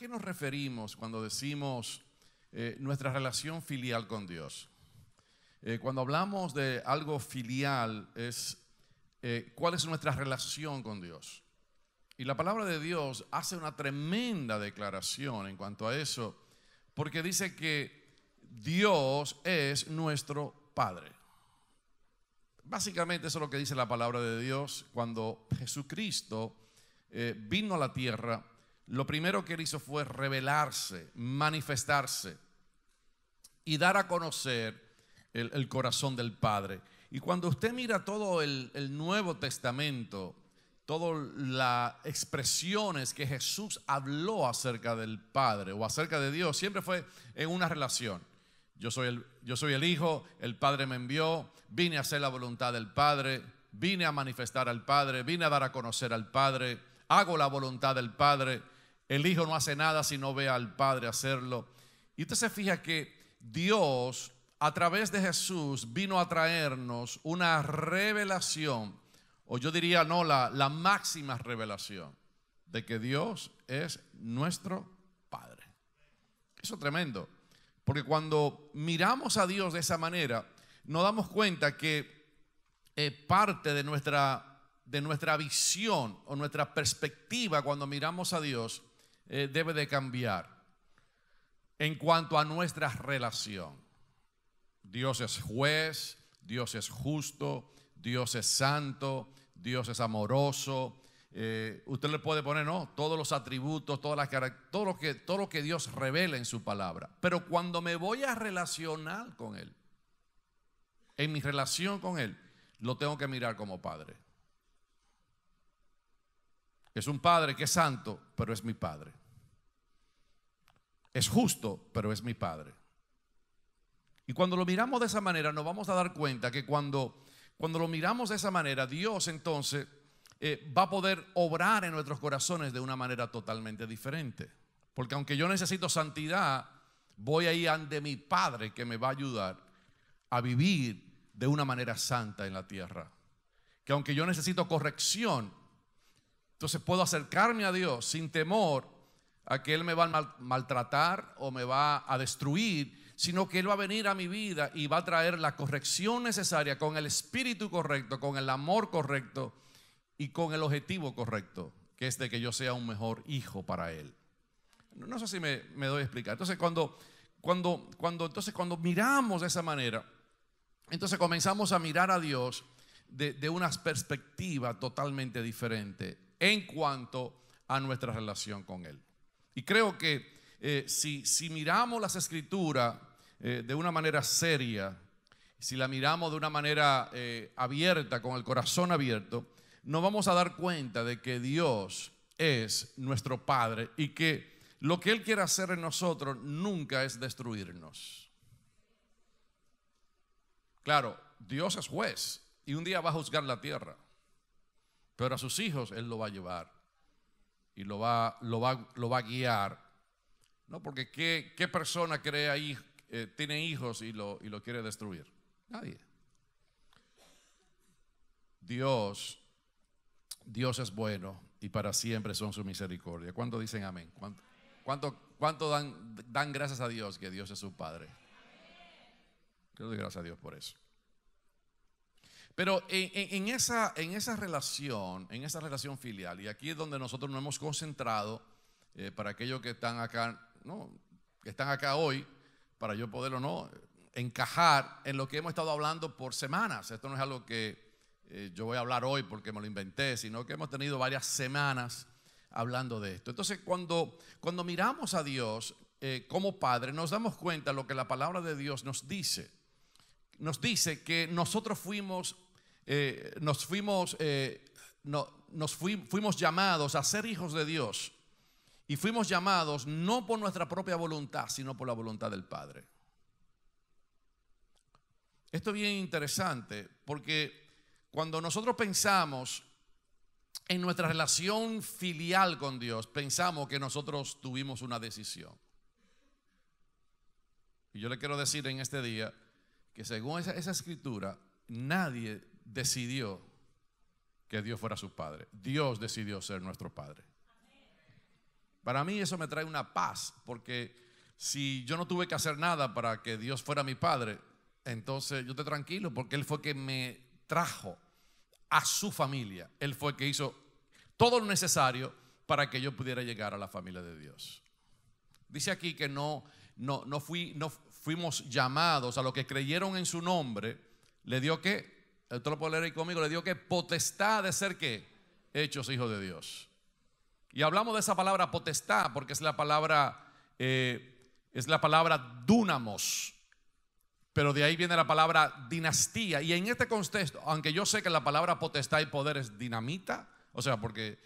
qué nos referimos cuando decimos eh, nuestra relación filial con Dios? Eh, cuando hablamos de algo filial es eh, cuál es nuestra relación con Dios. Y la palabra de Dios hace una tremenda declaración en cuanto a eso, porque dice que Dios es nuestro Padre. Básicamente eso es lo que dice la palabra de Dios cuando Jesucristo vino a la tierra lo primero que él hizo fue revelarse, manifestarse y dar a conocer el, corazón del Padre. Y cuando usted mira todo el, Nuevo Testamento, todas las expresiones que Jesús habló acerca del Padre o acerca de Dios, siempre fue en una relación. yo soy el Hijo, el Padre me envió, vine a hacer la voluntad del Padre, vine a manifestar al Padre, vine a dar a conocer al Padre, hago la voluntad del Padre. El Hijo no hace nada si no ve al Padre hacerlo. Y usted se fija que Dios, a través de Jesús, vino a traernos una revelación, o yo diría, no, la, máxima revelación, de que Dios es nuestro Padre. Eso es tremendo, porque cuando miramos a Dios de esa manera, nos damos cuenta que eh, parte de nuestra, de nuestra visión o nuestra perspectiva cuando miramos a Dios eh, debe de cambiar en cuanto a nuestra relación. Dios es juez, Dios es justo, Dios es santo, Dios es amoroso. Eh, usted le puede poner, no, todos los atributos, todas las que todo lo que Dios revela en su palabra. Pero cuando me voy a relacionar con él, en mi relación con él, lo tengo que mirar como padre. Es un padre que es santo, pero es mi padre. Es justo, pero es mi Padre. Y cuando lo miramos de esa manera, nos vamos a dar cuenta que cuando, cuando lo miramos de esa manera, Dios entonces eh, va a poder obrar en nuestros corazones de una manera totalmente diferente. Porque aunque yo necesito santidad, voy ahí ante mi Padre que me va a ayudar a vivir de una manera santa en la tierra. Que aunque yo necesito corrección, entonces puedo acercarme a Dios sin temor a que Él me va a maltratar o me va a destruir, sino que Él va a venir a mi vida y va a traer la corrección necesaria con el espíritu correcto, con el amor correcto y con el objetivo correcto, que es de que yo sea un mejor hijo para Él. No sé si me, doy a explicar. Entonces cuando, cuando, cuando, entonces, cuando miramos de esa manera, entonces comenzamos a mirar a Dios de una perspectiva totalmente diferente en cuanto a nuestra relación con Él. Y creo que eh, si, miramos las escrituras eh, de una manera seria, si la miramos de una manera eh, abierta, con el corazón abierto, nos vamos a dar cuenta de que Dios es nuestro Padre y que lo que Él quiere hacer en nosotros nunca es destruirnos. Claro, Dios es juez y un día va a juzgar la tierra, pero a sus hijos Él lo va a llevar y lo va, lo va, lo va a guiar. ¿no? Porque ¿qué, persona crea, y eh, tiene hijos y lo, y lo quiere destruir? Nadie. Dios, Dios es bueno y para siempre son su misericordia. ¿Cuánto dicen amén? ¿Cuánto, cuánto, cuánto dan, dan gracias a Dios que Dios es su Padre? Yo doy gracias a Dios por eso. Pero en, esa, en esa relación, en esa relación filial, y aquí es donde nosotros nos hemos concentrado, eh, para aquellos que están acá, ¿no? que están acá hoy, para yo poderlo no eh, encajar en lo que hemos estado hablando por semanas. Esto no es algo que eh, yo voy a hablar hoy porque me lo inventé, sino que hemos tenido varias semanas hablando de esto. Entonces, cuando, cuando miramos a Dios como Padre, nos damos cuenta de lo que la palabra de Dios nos dice. Nos dice que nosotros fuimos eh, nos fuimos, eh, no, nos fuimos llamados a ser hijos de Dios. Y fuimos llamados no por nuestra propia voluntad, sino por la voluntad del Padre. Esto es bien interesante porque cuando nosotros pensamos en nuestra relación filial con Dios, pensamos que nosotros tuvimos una decisión. Y yo le quiero decir en este día que según esa, esa escritura, nadie decidió que Dios fuera su padre. Dios decidió ser nuestro padre. Para mí eso me trae una paz, porque si yo no tuve que hacer nada para que Dios fuera mi padre, entonces yo te tranquilo, porque Él fue que me trajo a su familia. Él fue que hizo todo lo necesario para que yo pudiera llegar a la familia de Dios. Dice aquí que no, no, no, no fuimos llamados a los que creyeron en su nombre, le dio que el lo puede leer conmigo. Le dio que potestad de ser que hechos hijos de Dios. Y hablamos de esa palabra potestad porque es la palabra, eh, es la palabra dunamos. Pero de ahí viene la palabra dinastía. Y en este contexto, aunque yo sé que la palabra potestad y poder es dinamita, o sea, porque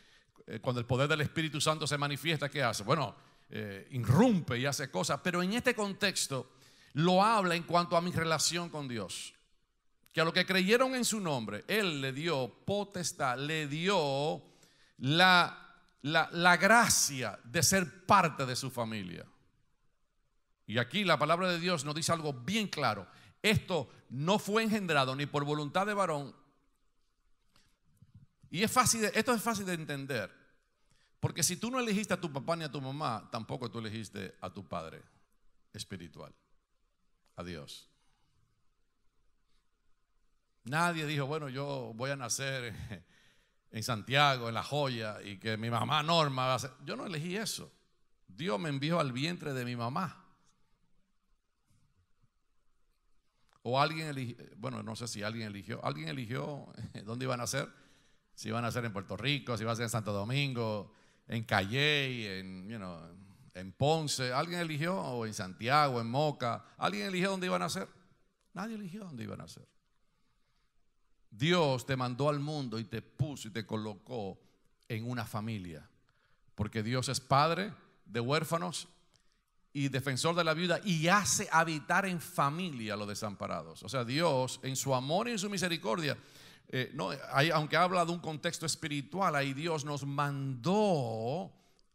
eh, cuando el poder del Espíritu Santo se manifiesta, ¿qué hace? Bueno, eh, irrumpe y hace cosas. Pero en este contexto lo habla en cuanto a mi relación con Dios que a los que creyeron en su nombre, Él le dio potestad, le dio la, gracia de ser parte de su familia. Y aquí la palabra de Dios nos dice algo bien claro. Esto no fue engendrado ni por voluntad de varón. Y es fácil esto es fácil de entender. Porque si tú no elegiste a tu papá ni a tu mamá, tampoco tú elegiste a tu padre espiritual, a Dios. Nadie dijo, bueno, yo voy a nacer en Santiago, en La Joya, y que mi mamá Norma va a ser. Yo no elegí eso. Dios me envió al vientre de mi mamá. O alguien eligió, bueno, no sé si alguien eligió, alguien eligió dónde iban a nacer? Si iban a ser en Puerto Rico, si iban a ser en Santo Domingo, en Calle, en, Ponce. Alguien eligió, o en Santiago, en Moca. Alguien eligió dónde iban a nacer? Nadie eligió dónde iban a nacer. Dios te mandó al mundo y te puso y te colocó en una familia. Porque Dios es padre de huérfanos y defensor de la viuda y hace habitar en familia a los desamparados. O sea, Dios en su amor y en su misericordia, eh, no, aunque habla de un contexto espiritual, ahí Dios nos mandó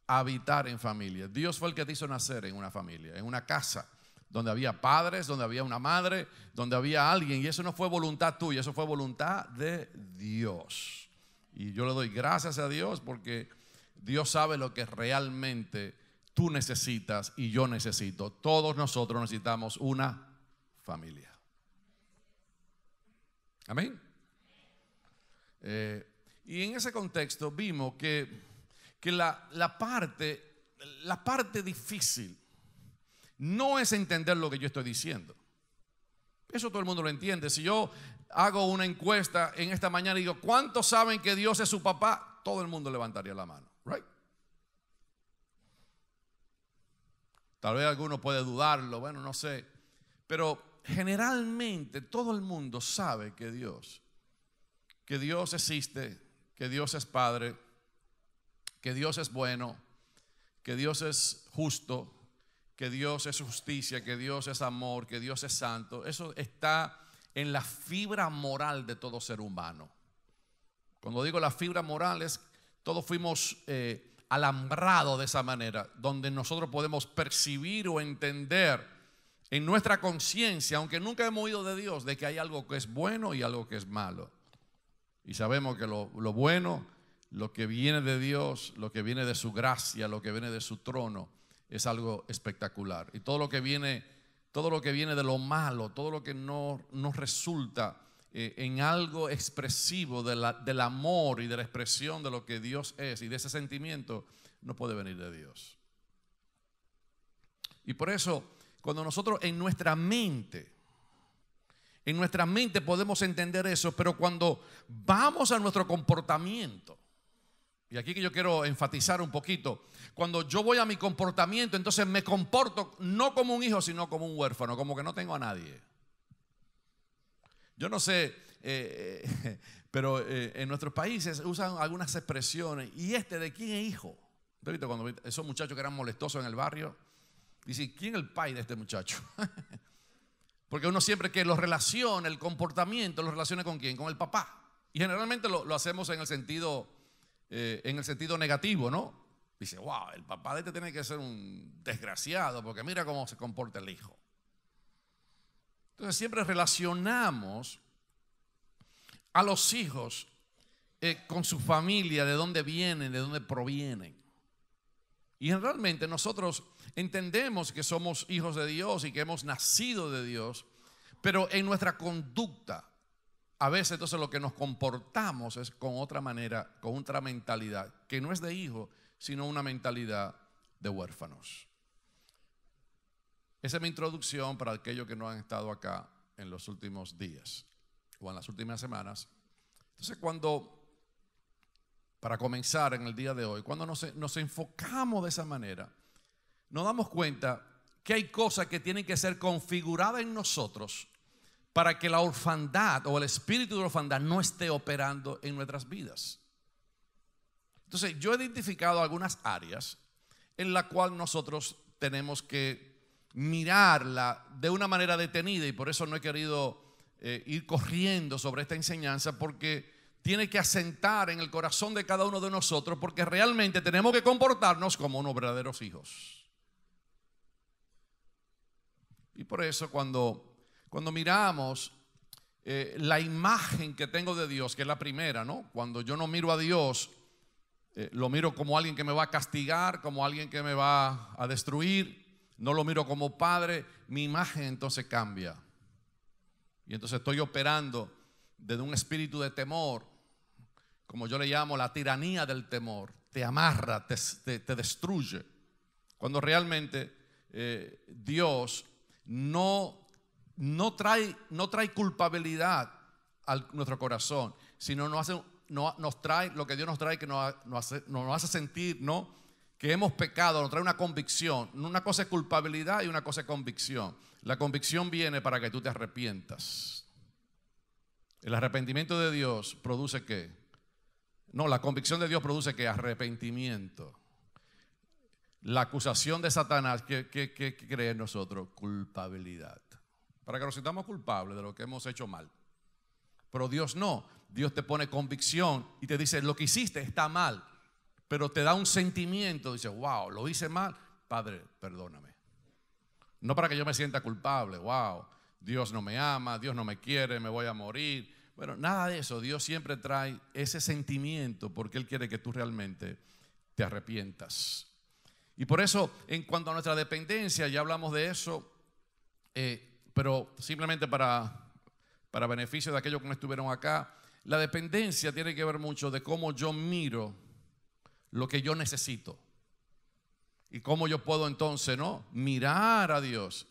habitar en familia. Dios fue el que te hizo nacer en una familia, en una casa donde había padres, donde había una madre, donde había alguien. Y eso no fue voluntad tuya, eso fue voluntad de Dios. Y yo le doy gracias a Dios porque Dios sabe lo que realmente tú necesitas y yo necesito. Todos nosotros necesitamos una familia. Amén. Eh, y en ese contexto vimos que, la, la, parte, la parte difícil no es entender lo que yo estoy diciendo. Eso todo el mundo lo entiende. Si yo hago una encuesta en esta mañana y digo, ¿cuántos saben que Dios es su papá? Todo el mundo levantaría la mano, ¿right? Tal vez alguno puede dudarlo, bueno, no sé. Pero generalmente todo el mundo sabe que Dios, que Dios existe, que Dios es Padre, que Dios es bueno, que Dios es justo, que Dios es justicia, que Dios es amor, que Dios es santo, eso está en la fibra moral de todo ser humano. Cuando digo la fibra moral es, todos fuimos eh, alambrados de esa manera, donde nosotros podemos percibir o entender en nuestra conciencia, aunque nunca hemos oído de Dios, de que hay algo que es bueno y algo que es malo. Y sabemos que lo bueno, lo que viene de Dios, lo que viene de su gracia, lo que viene de su trono, es algo espectacular. Y todo lo que viene, todo lo que viene de lo malo, todo lo que no, nos resulta eh, en algo expresivo la, del amor y de la expresión de lo que Dios es y de ese sentimiento, no puede venir de Dios. Y por eso, cuando nosotros en nuestra mente, en nuestra mente podemos entender eso, pero cuando vamos a nuestro comportamiento, y aquí que yo quiero enfatizar un poquito. Cuando yo voy a mi comportamiento, entonces me comporto no como un hijo, sino como un huérfano, como que no tengo a nadie. Yo no sé, eh, eh, pero eh, en nuestros países usan algunas expresiones. ¿Y este de quién es hijo? Cuando esos muchachos que eran molestosos en el barrio, dice, ¿quién es el pai de este muchacho? Porque uno siempre que lo relaciona, el comportamiento, lo relaciona con quién, con el papá. Y generalmente lo, lo hacemos en el sentido eh, en el sentido negativo, ¿no? Dice, wow, el papá de este tiene que ser un desgraciado porque mira cómo se comporta el hijo. Entonces siempre relacionamos a los hijos eh, con su familia, de dónde vienen, de dónde provienen. Y realmente nosotros entendemos que somos hijos de Dios y que hemos nacido de Dios, pero en nuestra conducta, a veces entonces lo que nos comportamos es con otra manera, con otra mentalidad, que no es de hijo, sino una mentalidad de huérfanos. Esa es mi introducción para aquellos que no han estado acá en los últimos días o en las últimas semanas. Entonces cuando, para comenzar en el día de hoy, cuando nos, nos enfocamos de esa manera, nos damos cuenta que hay cosas que tienen que ser configuradas en nosotros para que la orfandad o el espíritu de orfandad no esté operando en nuestras vidas. Entonces, yo he identificado algunas áreas en la cual nosotros tenemos que mirarla de una manera detenida y por eso no he querido eh, ir corriendo sobre esta enseñanza porque tiene que asentar en el corazón de cada uno de nosotros porque realmente tenemos que comportarnos como unos verdaderos hijos. Y por eso cuando cuando miramos eh, la imagen que tengo de Dios, que es la primera, ¿no? Cuando yo no miro a Dios, eh, lo miro como alguien que me va a castigar, como alguien que me va a destruir, no lo miro como padre, mi imagen entonces cambia. Y entonces estoy operando desde un espíritu de temor, como yo le llamo la tiranía del temor, te amarra, te, destruye, cuando realmente eh, Dios no no trae, no trae culpabilidad a nuestro corazón, sino nos, nos trae lo que Dios nos trae, que nos, nos, hace, sentir, ¿no? Que hemos pecado, nos trae una convicción. Una cosa es culpabilidad y una cosa es convicción. La convicción viene para que tú te arrepientas. El arrepentimiento de Dios produce qué? No, la convicción de Dios produce qué? Arrepentimiento. La acusación de Satanás, ¿qué, qué, cree nosotros? Culpabilidad para que nos sintamos culpables de lo que hemos hecho mal. Pero Dios no, Dios te pone convicción y te dice, lo que hiciste está mal, pero te da un sentimiento, dice, wow, lo hice mal, Padre, perdóname. No para que yo me sienta culpable, wow, Dios no me ama, Dios no me quiere, me voy a morir. Bueno, nada de eso, Dios siempre trae ese sentimiento porque Él quiere que tú realmente te arrepientas. Y por eso, en cuanto a nuestra dependencia, ya hablamos de eso, eh, pero simplemente para, para beneficio de aquellos que no estuvieron acá, la dependencia tiene que ver mucho de cómo yo miro lo que yo necesito. Y cómo yo puedo entonces, ¿no? Mirar a Dios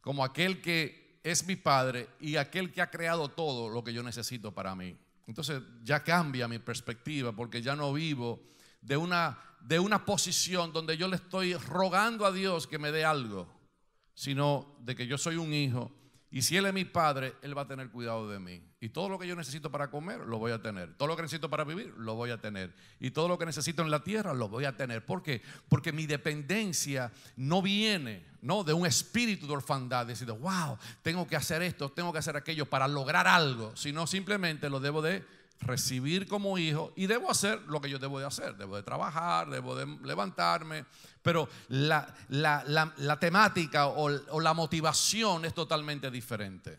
como aquel que es mi Padre y aquel que ha creado todo lo que yo necesito para mí. Entonces ya cambia mi perspectiva porque ya no vivo de una, de una posición donde yo le estoy rogando a Dios que me dé algo sino de que yo soy un hijo y si Él es mi padre, Él va a tener cuidado de mí. Y todo lo que yo necesito para comer, lo voy a tener. Todo lo que necesito para vivir, lo voy a tener. Y todo lo que necesito en la tierra, lo voy a tener. ¿Por qué? Porque mi dependencia no viene ¿no? de un espíritu de orfandad, decir wow, tengo que hacer esto, tengo que hacer aquello para lograr algo, sino simplemente lo debo de recibir como hijo y debo hacer lo que yo debo de hacer. Debo de trabajar, debo de levantarme, pero la, temática o, la motivación es totalmente diferente.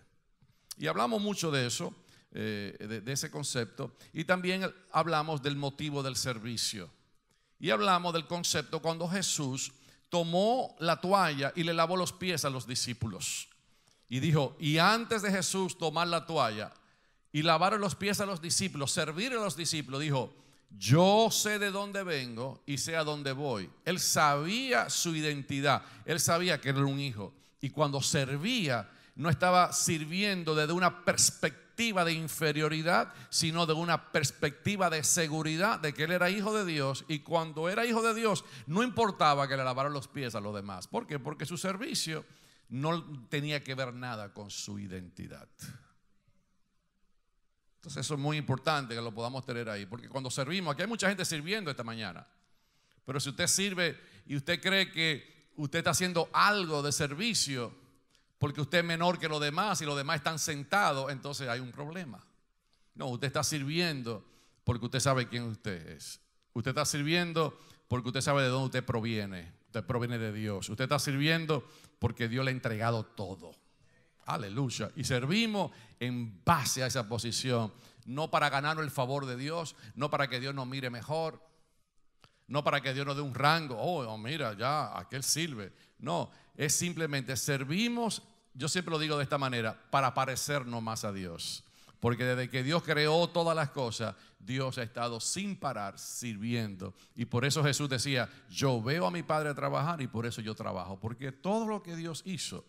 Y hablamos mucho de eso, eh, de ese concepto, y también hablamos del motivo del servicio. Y hablamos del concepto cuando Jesús tomó la toalla y le lavó los pies a los discípulos. Y dijo, y antes de Jesús tomar la toalla, y lavaron los pies a los discípulos, servir a los discípulos, dijo, yo sé de dónde vengo y sé a dónde voy. Él sabía su identidad, él sabía que era un hijo. Y cuando servía, no estaba sirviendo desde una perspectiva de inferioridad, sino de una perspectiva de seguridad de que él era hijo de Dios. Y cuando era hijo de Dios, no importaba que le lavaran los pies a los demás. ¿Por qué? Porque su servicio no tenía que ver nada con su identidad. Entonces eso es muy importante que lo podamos tener ahí, porque cuando servimos, aquí hay mucha gente sirviendo esta mañana, pero si usted sirve y usted cree que usted está haciendo algo de servicio, porque usted es menor que los demás y los demás están sentados, entonces hay un problema. No, usted está sirviendo porque usted sabe quién usted es. Usted está sirviendo porque usted sabe de dónde usted proviene. Usted proviene de Dios. Usted está sirviendo porque Dios le ha entregado todo. Aleluya. Y servimos en base a esa posición. No para ganar el favor de Dios, no para que Dios nos mire mejor, no para que Dios nos dé un rango. Oh, oh mira, ya, aquel sirve. No, es simplemente servimos, yo siempre lo digo de esta manera, para parecernos más a Dios. Porque desde que Dios creó todas las cosas, Dios ha estado sin parar sirviendo. Y por eso Jesús decía, yo veo a mi Padre trabajar y por eso yo trabajo. Porque todo lo que Dios hizo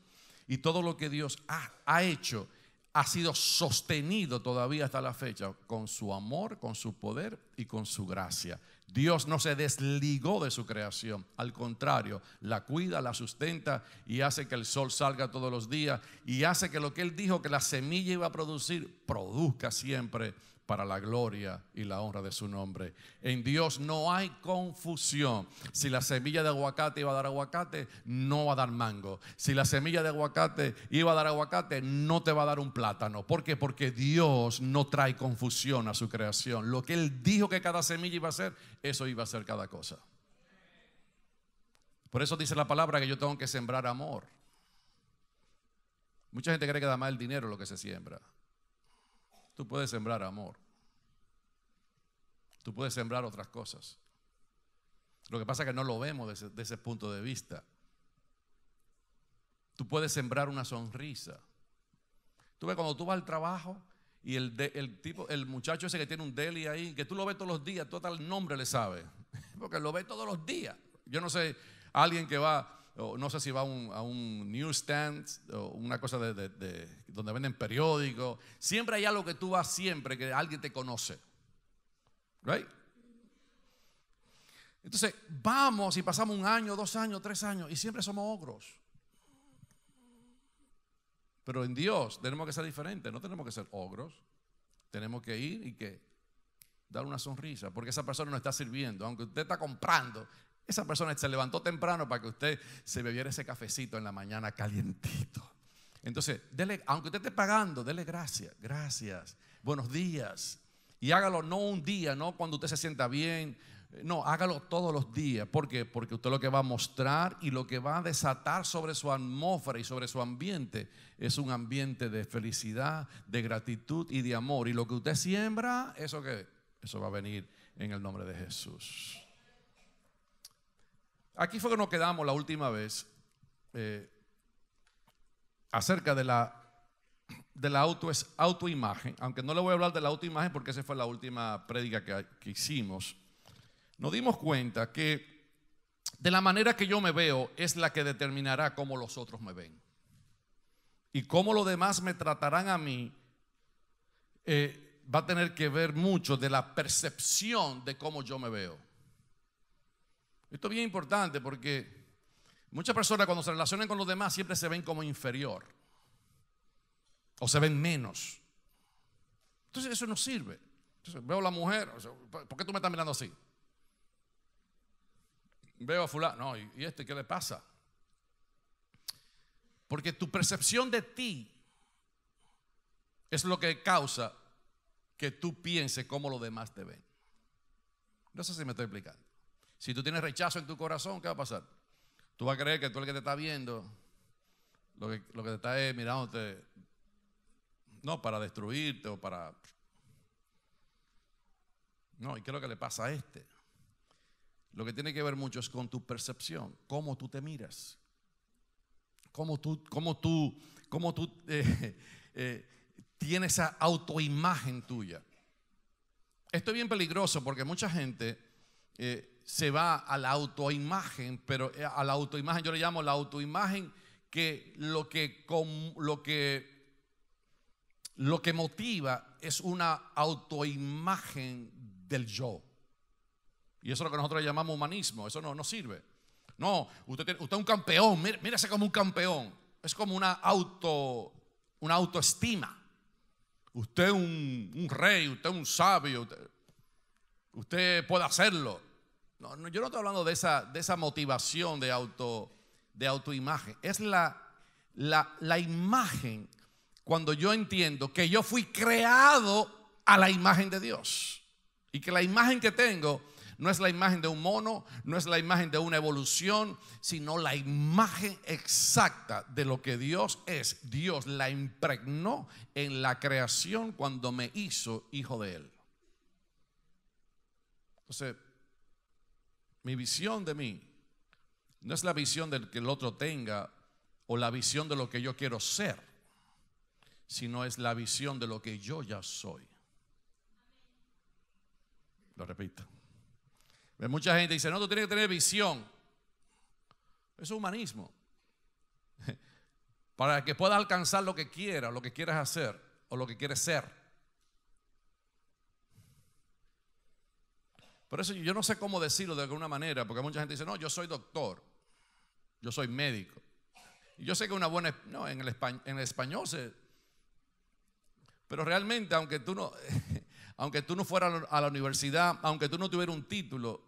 y todo lo que Dios ha, hecho ha sido sostenido todavía hasta la fecha con su amor, con su poder y con su gracia. Dios no se desligó de su creación, al contrario, la cuida, la sustenta y hace que el sol salga todos los días y hace que lo que él dijo que la semilla iba a producir, produzca siempre para la gloria y la honra de su nombre. En Dios no hay confusión. Si la semilla de aguacate iba a dar aguacate, no va a dar mango. Si la semilla de aguacate iba a dar aguacate, no te va a dar un plátano. ¿Por qué? Porque Dios no trae confusión a su creación. Lo que Él dijo que cada semilla iba a ser, eso iba a ser cada cosa. Por eso dice la palabra que yo tengo que sembrar amor. Mucha gente cree que da más el dinero lo que se siembra. Tú puedes sembrar amor. Tú puedes sembrar otras cosas. Lo que pasa es que no lo vemos desde, ese punto de vista. Tú puedes sembrar una sonrisa. Tú ves cuando tú vas al trabajo y el, tipo, el muchacho ese que tiene un deli ahí, que tú lo ves todos los días, tú el nombre le sabes, Porque lo ves todos los días. Yo no sé, alguien que va no sé si va a un, newsstand o una cosa de, donde venden periódicos. Siempre hay algo que tú vas siempre, que alguien te conoce. Right? Entonces, vamos y pasamos un año, dos años, tres años y siempre somos ogros. Pero en Dios tenemos que ser diferentes, no tenemos que ser ogros. Tenemos que ir y que dar una sonrisa, porque esa persona no está sirviendo. Aunque usted está comprando, esa persona se levantó temprano para que usted se bebiera ese cafecito en la mañana calientito. Entonces, aunque usted esté pagando, dele gracias, gracias, buenos días. Y hágalo no un día, no cuando usted se sienta bien, eh, no, hágalo todos los días. ¿Por qué? Porque usted lo que va a mostrar y lo que va a desatar sobre su atmósfera y sobre su ambiente es un ambiente de felicidad, de gratitud y de amor. Y lo que usted siembra, ¿eso que Eso va a venir en el nombre de Jesús. Aquí fue que nos quedamos la última vez eh, acerca de la, de la auto, autoimagen, aunque no le voy a hablar de la autoimagen porque esa fue la última prédica que, hicimos. Nos dimos cuenta que de la manera que yo me veo es la que determinará cómo los otros me ven. Y cómo los demás me tratarán a mí eh, va a tener que ver mucho de la percepción de cómo yo me veo. Esto es bien importante porque muchas personas cuando se relacionan con los demás siempre se ven como inferior o se ven menos. Entonces eso no sirve. veo a la mujer, ¿por qué tú me estás mirando así? Veo a fulano, no, ¿y, este qué le pasa? Porque tu percepción de ti es lo que causa que tú pienses cómo los demás te ven. No sé si me estoy explicando. Si tú tienes rechazo en tu corazón, ¿qué va a pasar? Tú vas a creer que tú el que te está viendo, lo que, te está eh, mirando, no para destruirte o para... No, ¿y qué es lo que le pasa a este? Lo que tiene que ver mucho es con tu percepción, cómo tú te miras, cómo tú, cómo tú, cómo tú eh, eh, tienes esa autoimagen tuya. Esto es bien peligroso porque mucha gente se va a la autoimagen, pero eh, a la autoimagen yo le llamo la autoimagen que lo que, lo que lo que motiva es una autoimagen del yo. Y eso es lo que nosotros llamamos humanismo, eso no, sirve. No, usted, usted es un campeón, mírese como un campeón. Es como una, auto, una autoestima. Usted es un, rey, usted es un sabio, usted puede hacerlo. No, yo no estoy hablando de esa, de esa motivación de, auto, de autoimagen. Es la, la, la imagen cuando yo entiendo que yo fui creado a la imagen de Dios. Y que la imagen que tengo no es la imagen de un mono, no es la imagen de una evolución, sino la imagen exacta de lo que Dios es. Dios la impregnó en la creación cuando me hizo hijo de Él. Entonces, mi visión de mí no es la visión del que el otro tenga o la visión de lo que yo quiero ser, sino es la visión de lo que yo ya soy. Lo repito. Mucha gente dice, no, tú tienes que tener visión. Eso es humanismo. Para que puedas alcanzar lo que quieras, lo que quieras hacer o lo que quieres ser. Por eso yo no sé cómo decirlo de alguna manera, porque mucha gente dice, no, yo soy doctor, yo soy médico. yo sé que una buena, no, en el, español, en español se, pero realmente aunque tú no, aunque tú no fueras a la universidad, aunque tú no tuvieras un título,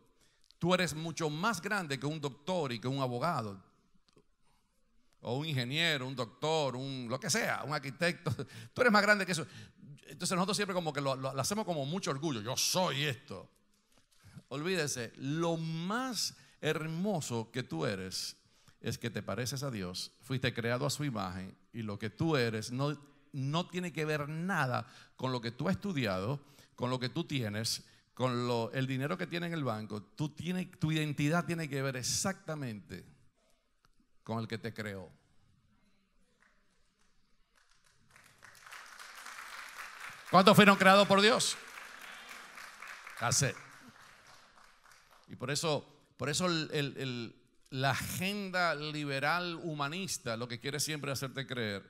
tú eres mucho más grande que un doctor y que un abogado. O un ingeniero, un doctor, un lo que sea, un arquitecto. Tú eres más grande que eso. Entonces nosotros siempre como que lo hacemos como mucho orgullo. Yo soy esto. Olvídese, lo más hermoso que tú eres es que te pareces a Dios, fuiste creado a su imagen y lo que tú eres no, no tiene que ver nada con lo que tú has estudiado, con lo que tú tienes, con el dinero que tiene en el banco. Tú tiene, tu identidad tiene que ver exactamente con el que te creó. ¿Cuántos fueron creados por Dios? Hace y por eso, por eso la agenda liberal humanista lo que quiere siempre hacerte creer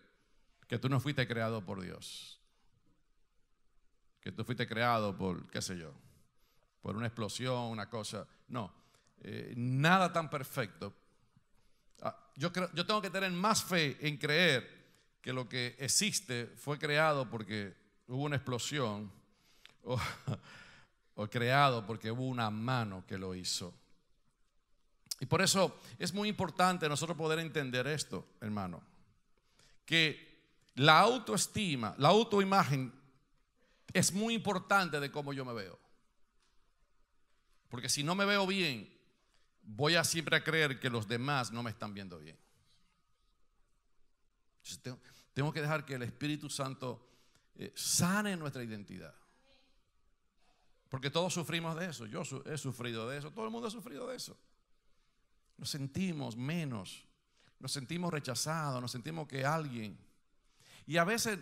que tú no fuiste creado por Dios. Que tú fuiste creado por, qué sé yo, por una explosión, una cosa. No, eh, nada tan perfecto. Ah, yo, creo, yo tengo que tener más fe en creer que lo que existe fue creado porque hubo una explosión. Oh, o creado porque hubo una mano que lo hizo. Y por eso es muy importante nosotros poder entender esto, hermano, que la autoestima, la autoimagen es muy importante de cómo yo me veo. Porque si no me veo bien, voy a siempre a creer que los demás no me están viendo bien. Tengo, que dejar que el Espíritu Santo eh, sane nuestra identidad. Porque todos sufrimos de eso. Yo he sufrido de eso. Todo el mundo ha sufrido de eso. Nos sentimos menos. Nos sentimos rechazados. Nos sentimos que alguien. Y a veces,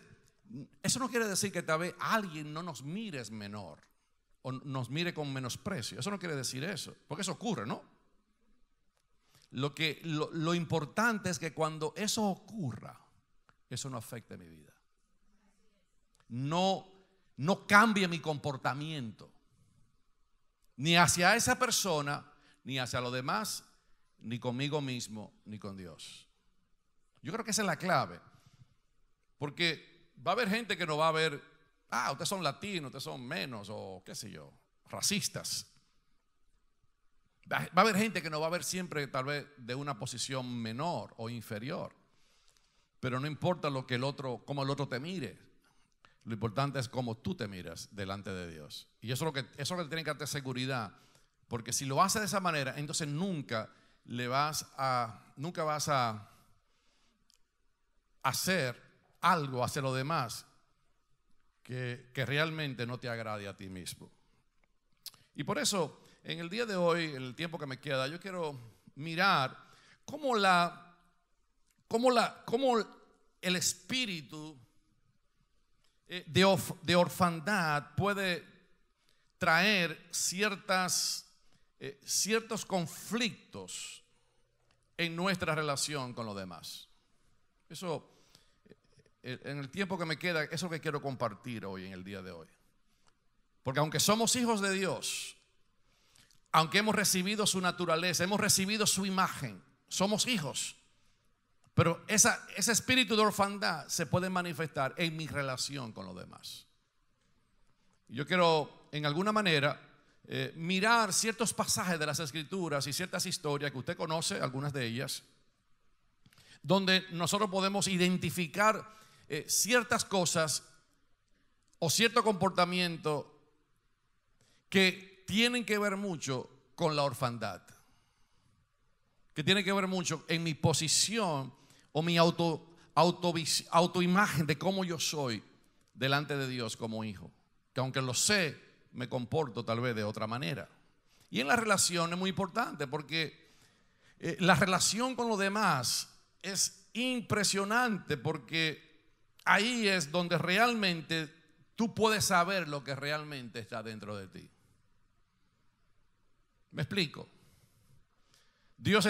eso no quiere decir que tal vez alguien no nos mire menor. O nos mire con menosprecio. Eso no quiere decir eso. Porque eso ocurre, ¿no? Lo, que, importante es que cuando eso ocurra, eso no afecte mi vida. No no cambie mi comportamiento ni hacia esa persona, ni hacia lo demás, ni conmigo mismo, ni con Dios. Yo creo que esa es la clave. Porque va a haber gente que no va a ver, ah, ustedes son latinos, ustedes son menos, o qué sé yo, racistas. Va a haber gente que no va a ver siempre tal vez de una posición menor o inferior. Pero no importa lo que el otro, cómo el otro te mire, lo importante es cómo tú te miras delante de Dios. Y eso es lo que, eso tiene que darte seguridad. Porque si lo haces de esa manera, entonces nunca le vas a, nunca vas a hacer algo hacia lo demás que, realmente no te agrade a ti mismo. Y por eso, en el día de hoy, en el tiempo que me queda, yo quiero mirar cómo la, cómo la, cómo el espíritu eh, de, orfandad puede traer ciertas, eh, ciertos conflictos en nuestra relación con los demás. Eso, eh, en el tiempo que me queda, eso que quiero compartir hoy, en el día de hoy. Porque aunque somos hijos de Dios, aunque hemos recibido su naturaleza, hemos recibido su imagen, somos hijos. Pero ese espíritu de orfandad se puede manifestar en mi relación con los demás. Yo quiero, en alguna manera, eh, mirar ciertos pasajes de las escrituras y ciertas historias que usted conoce, algunas de ellas, donde nosotros podemos identificar eh, ciertas cosas o cierto comportamiento que tienen que ver mucho con la orfandad, que tienen que ver mucho en mi posición o mi auto, autoimagen de cómo yo soy delante de Dios como hijo. Que aunque lo sé, me comporto tal vez de otra manera. Y en la relación es muy importante porque eh, la relación con los demás es impresionante porque ahí es donde realmente tú puedes saber lo que realmente está dentro de ti. ¿Me explico? Dios,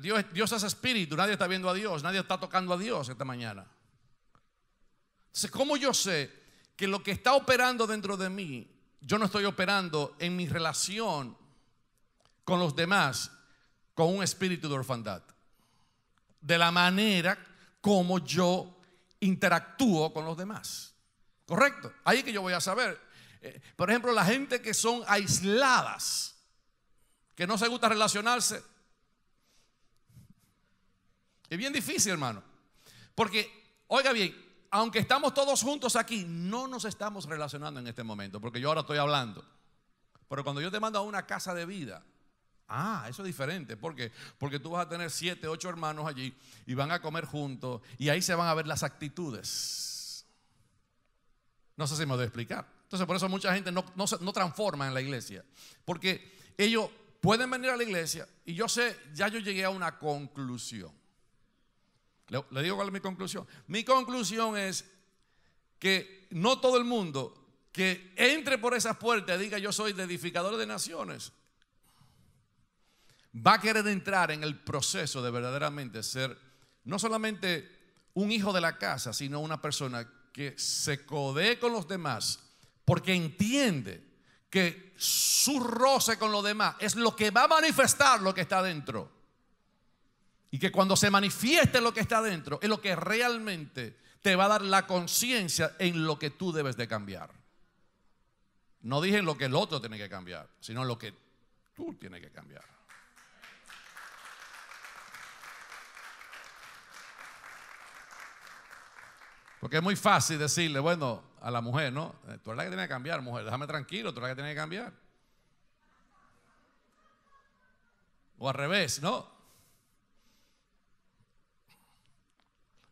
Dios, Dios es espíritu, nadie está viendo a Dios, nadie está tocando a Dios esta mañana. ¿cómo yo sé que lo que está operando dentro de mí, yo no estoy operando en mi relación con los demás con un espíritu de orfandad? De la manera como yo interactúo con los demás. ¿Correcto? Ahí que yo voy a saber. Eh, por ejemplo, la gente que son aisladas, que no se gusta relacionarse, bien difícil, hermano. Porque, oiga bien, aunque estamos todos juntos aquí, no nos estamos relacionando en este momento, porque yo ahora estoy hablando. Pero cuando yo te mando a una casa de vida, ah, eso es diferente. porque Porque tú vas a tener siete, ocho hermanos allí y van a comer juntos y ahí se van a ver las actitudes. No sé si me voy a explicar. Entonces, por eso mucha gente no, no, no transforma en la iglesia, porque ellos pueden venir a la iglesia y yo sé, ya yo llegué a una conclusión. Le, digo cuál es mi conclusión. Mi conclusión es que no todo el mundo que entre por esas puertas diga yo soy de edificador de naciones, va a querer entrar en el proceso de verdaderamente ser no solamente un hijo de la casa, sino una persona que se codee con los demás, porque entiende que su roce con los demás es lo que va a manifestar lo que está dentro. Y que cuando se manifieste lo que está adentro es lo que realmente te va a dar la conciencia en lo que tú debes de cambiar. No dije en lo que el otro tiene que cambiar, sino en lo que tú tienes que cambiar. Porque es muy fácil decirle, bueno, a la mujer, ¿no? Eh, tú eres la que tiene que cambiar, mujer, déjame tranquilo, tú eres la que tiene que cambiar. O al revés, ¿no?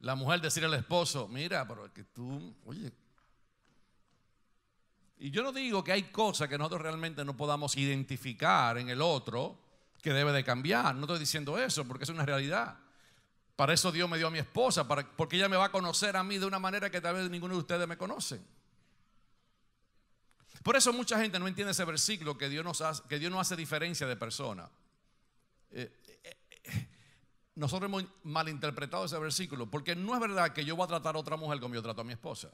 La mujer decir al esposo, mira, pero que tú, oye. Y yo no digo que hay cosas que nosotros realmente no podamos identificar en el otro que debe de cambiar. No estoy diciendo eso porque es una realidad. Para eso Dios me dio a mi esposa, para, porque ella me va a conocer a mí de una manera que tal vez ninguno de ustedes me conocen. Por eso mucha gente no entiende ese versículo que Dios, nos que Dios no hace diferencia de persona. Eh, nosotros hemos malinterpretado ese versículo, porque no es verdad que yo voy a tratar a otra mujer como yo trato a mi esposa.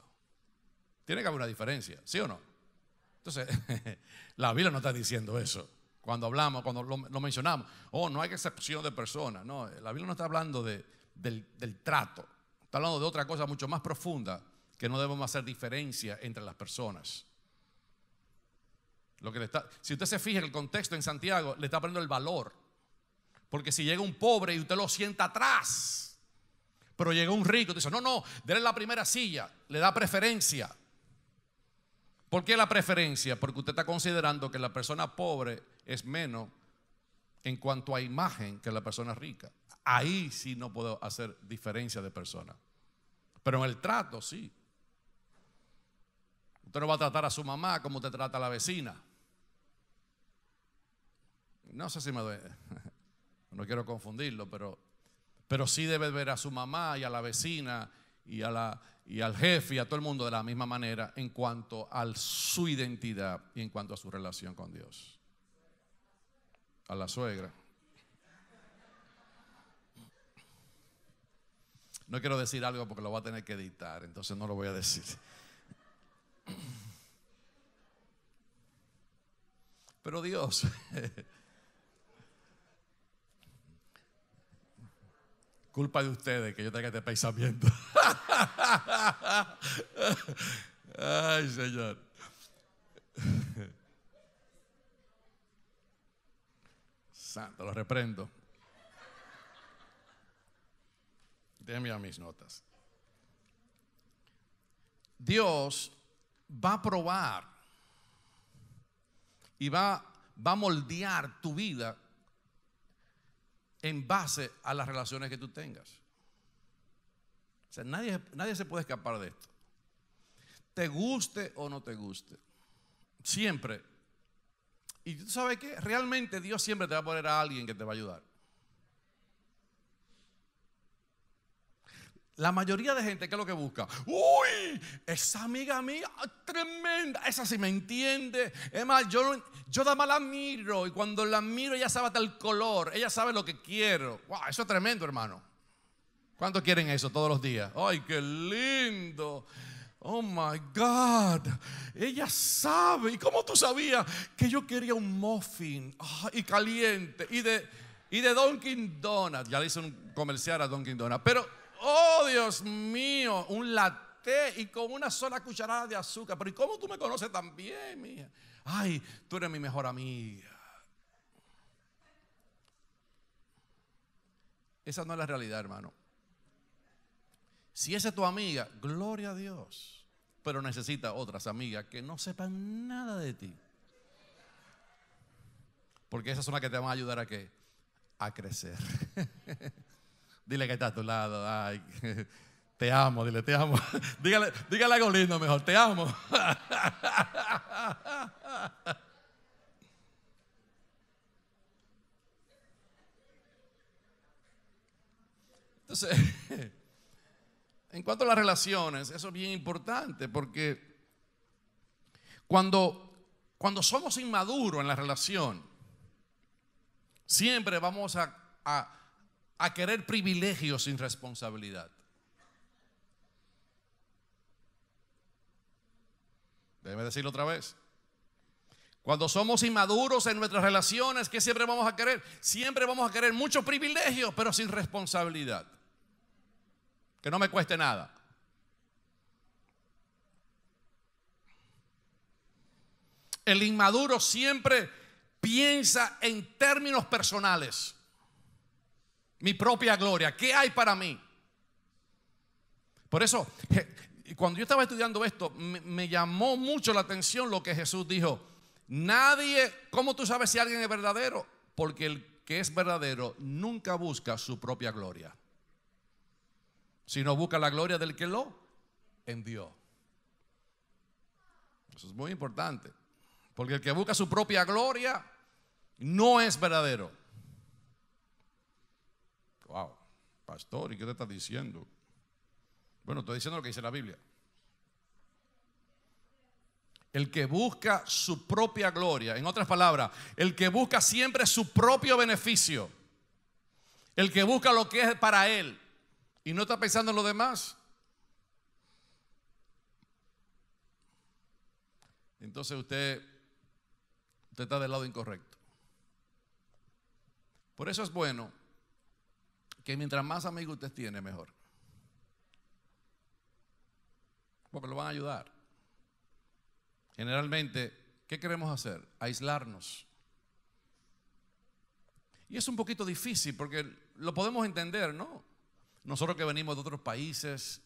Tiene que haber una diferencia, ¿sí o no? Entonces, la Biblia no está diciendo eso. Cuando hablamos, cuando lo, mencionamos, oh, no hay excepción de personas. No, la Biblia no está hablando de, del, trato. Está hablando de otra cosa mucho más profunda, que no debemos hacer diferencia entre las personas. Lo que está, si usted se fija en el contexto en Santiago, le está poniendo el valor porque si llega un pobre y usted lo sienta atrás, pero llega un rico, dice, no, no, déle la primera silla, le da preferencia. ¿Por qué la preferencia? Porque usted está considerando que la persona pobre es menos en cuanto a imagen que la persona rica. Ahí sí no puedo hacer diferencia de persona. Pero en el trato sí. Usted no va a tratar a su mamá como te trata la vecina. No sé si me duele. No quiero confundirlo, pero, pero sí debe ver a su mamá y a la vecina y, a la, y al jefe y a todo el mundo de la misma manera en cuanto a su identidad y en cuanto a su relación con Dios. A la suegra. No quiero decir algo porque lo voy a tener que editar, entonces no lo voy a decir. Pero Dios Culpa de ustedes que yo tenga este pensamiento. Ay, Señor. Santo, lo reprendo. Déjenme a mis notas. Dios va a probar y va, va a moldear tu vida en base a las relaciones que tú tengas. O sea, nadie, nadie se puede escapar de esto. Te guste o no te guste. Siempre. Y tú sabes que realmente Dios siempre te va a poner a alguien que te va a ayudar. La mayoría de gente, ¿qué es lo que busca? Uy, esa amiga mía, ah, tremenda, esa sí me entiende. Es más, yo, yo nada más la miro y cuando la miro ella sabe hasta el color, ella sabe lo que quiero. Wow, eso es tremendo, hermano. ¿Cuántos quieren eso todos los días? Ay, qué lindo. Oh my God, ella sabe. ¿Y cómo tú sabías que yo quería un muffin ah, y caliente y de, y de Dunkin' Donuts? Ya le hice un comercial a Dunkin' Donuts, pero Oh, Dios mío, un latte y con una sola cucharada de azúcar. Pero ¿y cómo tú me conoces tan bien, mía? Ay, tú eres mi mejor amiga. Esa no es la realidad, hermano. Si esa es tu amiga, gloria a Dios. Pero necesita otras amigas que no sepan nada de ti. Porque esas son las que te van a ayudar a qué? A crecer. Dile que está a tu lado. te amo, dile, te amo. dígale, algo lindo mejor, te amo. Entonces, en cuanto a las relaciones, eso es bien importante porque cuando, cuando somos inmaduros en la relación, siempre vamos a a querer privilegios sin responsabilidad. Déjeme decirlo otra vez. Cuando somos inmaduros en nuestras relaciones, ¿qué siempre vamos a querer? Siempre vamos a querer muchos privilegios, pero sin responsabilidad. Que no me cueste nada. El inmaduro siempre piensa en términos personales mi propia gloria. ¿Qué hay para mí? Por eso, cuando yo estaba estudiando esto, me, llamó mucho la atención lo que Jesús dijo. Nadie, ¿cómo tú sabes si alguien es verdadero? Porque el que es verdadero nunca busca su propia gloria, sino busca la gloria del que lo en Dios Eso es muy importante, porque el que busca su propia gloria no es verdadero wow, pastor, ¿y qué te está diciendo? Bueno, estoy diciendo lo que dice la Biblia. El que busca su propia gloria, en otras palabras, el que busca siempre su propio beneficio, el que busca lo que es para él y no está pensando en lo demás. Entonces usted, usted está del lado incorrecto. Por eso es bueno que mientras más amigos usted tiene, mejor. Porque lo van a ayudar. Generalmente, ¿qué queremos hacer? Aislarnos. Y es un poquito difícil porque lo podemos entender, ¿no? Nosotros que venimos de otros países,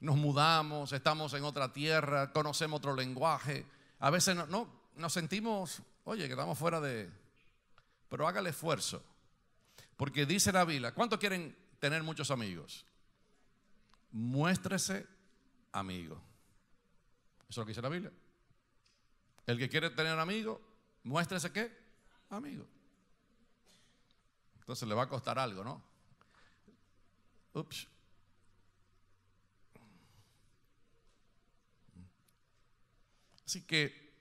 nos mudamos, estamos en otra tierra, conocemos otro lenguaje. A veces no, nos sentimos, oye, que estamos fuera de... Pero hágale el esfuerzo. Porque dice la Biblia, ¿cuántos quieren tener muchos amigos? Muéstrese amigo. Eso es lo que dice la Biblia. El que quiere tener amigo, muéstrese qué? Amigo. Entonces le va a costar algo, ¿no? Ups. Así que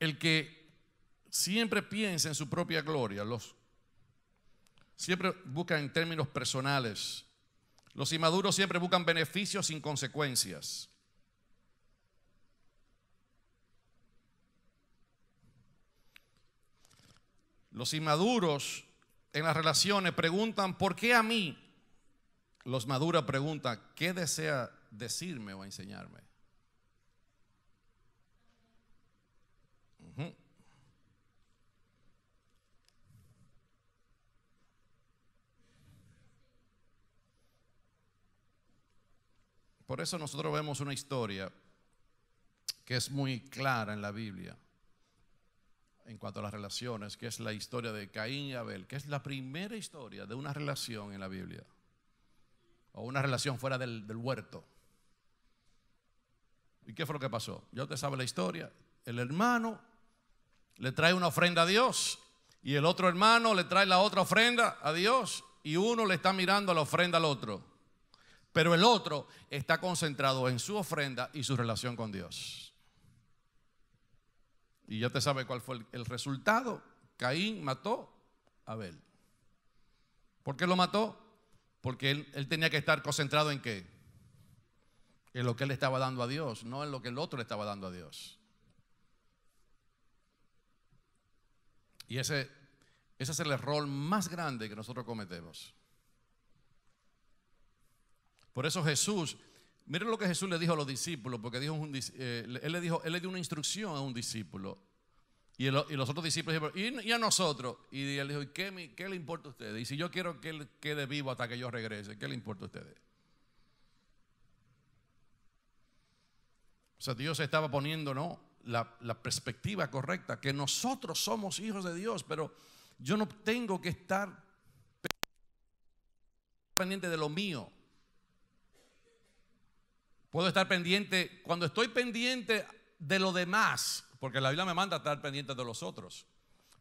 el que siempre piensa en su propia gloria, los siempre buscan en términos personales. Los inmaduros siempre buscan beneficios sin consecuencias. Los inmaduros en las relaciones preguntan, ¿por qué a mí? Los maduros preguntan, ¿qué desea decirme o enseñarme? Por eso nosotros vemos una historia que es muy clara en la Biblia en cuanto a las relaciones, que es la historia de Caín y Abel, que es la primera historia de una relación en la Biblia, o una relación fuera del, huerto. ¿Y qué fue lo que pasó? Ya usted sabe la historia. El hermano le trae una ofrenda a Dios y el otro hermano le trae la otra ofrenda a Dios y uno le está mirando la ofrenda al otro. Pero el otro está concentrado en su ofrenda y su relación con Dios. Y ya te sabe cuál fue el resultado. Caín mató a Abel. ¿Por qué lo mató? Porque él, tenía que estar concentrado en qué? En lo que él estaba dando a Dios, no en lo que el otro le estaba dando a Dios. Y ese, ese es el error más grande que nosotros cometemos. Por eso Jesús, miren lo que Jesús le dijo a los discípulos, porque dijo un, eh, él, le dijo, él le dio una instrucción a un discípulo. Y, los otros discípulos dijeron, ¿y, a nosotros? Y él dijo, ¿y qué, le importa a ustedes? Y si yo quiero que él quede vivo hasta que yo regrese, ¿qué le importa a ustedes? O sea, Dios estaba poniendo, ¿no? la perspectiva correcta, que nosotros somos hijos de Dios, pero yo no tengo que estar pendiente de lo mío. Puedo estar pendiente, cuando estoy pendiente de lo demás, porque la Biblia me manda estar pendiente de los otros.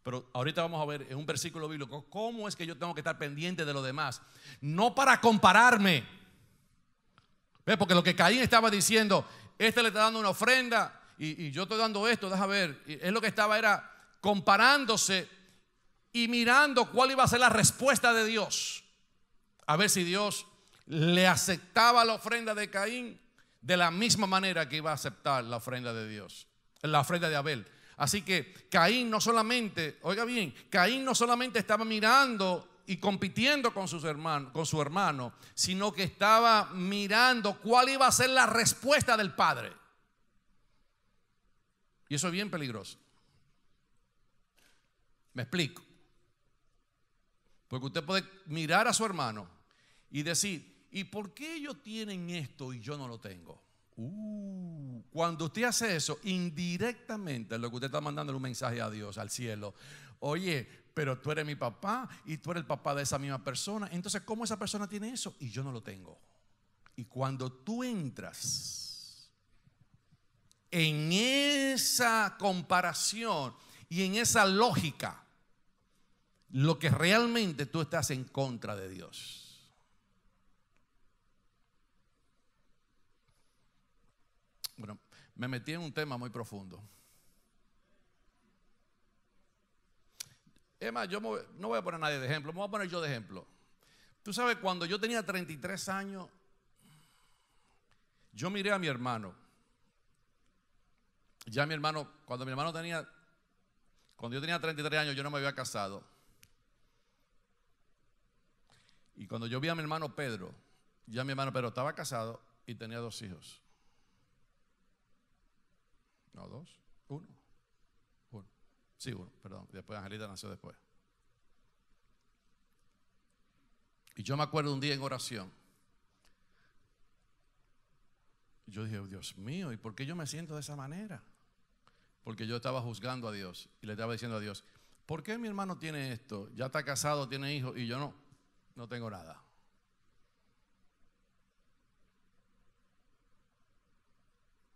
Pero ahorita vamos a ver en un versículo bíblico cómo es que yo tengo que estar pendiente de lo demás. No para compararme. ¿Ves? Porque lo que Caín estaba diciendo, este le está dando una ofrenda y, yo estoy dando esto, déjame ver. es lo que estaba era comparándose y mirando cuál iba a ser la respuesta de Dios. A ver si Dios le aceptaba la ofrenda de Caín de la misma manera que iba a aceptar la ofrenda de Dios, la ofrenda de Abel. Así que Caín no solamente, oiga bien, Caín no solamente estaba mirando y compitiendo con, sus hermanos, con su hermano, sino que estaba mirando cuál iba a ser la respuesta del padre. Y eso es bien peligroso. Me explico. Porque usted puede mirar a su hermano y decir, ¿Y por qué ellos tienen esto y yo no lo tengo? Uh, cuando usted hace eso, indirectamente lo que usted está mandando es un mensaje a Dios, al cielo. Oye, pero tú eres mi papá y tú eres el papá de esa misma persona. Entonces, ¿cómo esa persona tiene eso? Y yo no lo tengo. Y cuando tú entras en esa comparación y en esa lógica, lo que realmente tú estás en contra de Dios. me metí en un tema muy profundo. Emma, yo no voy a poner a nadie de ejemplo, me voy a poner yo de ejemplo. Tú sabes, cuando yo tenía 33 años, yo miré a mi hermano. Ya mi hermano, cuando mi hermano tenía, cuando yo tenía 33 años, yo no me había casado. Y cuando yo vi a mi hermano Pedro, ya mi hermano Pedro estaba casado y tenía dos hijos. No, dos. Uno. Uno. Sí, uno, perdón. Después Angelita nació después. Y yo me acuerdo un día en oración. Yo dije, oh, Dios mío, ¿y por qué yo me siento de esa manera? Porque yo estaba juzgando a Dios y le estaba diciendo a Dios, ¿por qué mi hermano tiene esto? Ya está casado, tiene hijos y yo no, no tengo nada.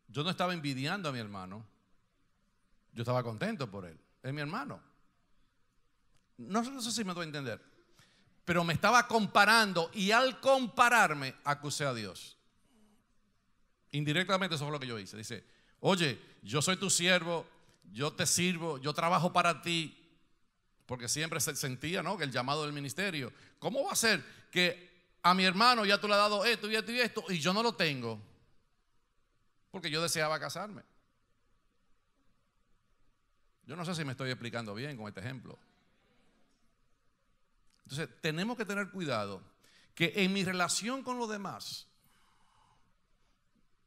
Yo no estaba envidiando a mi hermano. Yo estaba contento por él. Es mi hermano. No, sé si me voy a entender. Pero me estaba comparando y al compararme acusé a Dios. Indirectamente eso fue lo que yo hice. Dice, oye, yo soy tu siervo, yo te sirvo, yo trabajo para ti. Porque siempre se sentía, ¿no? Que el llamado del ministerio. ¿Cómo va a ser que a mi hermano ya tú le has dado esto y esto y esto y yo no lo tengo? porque yo deseaba casarme. Yo no sé si me estoy explicando bien con este ejemplo. Entonces, tenemos que tener cuidado que en mi relación con los demás,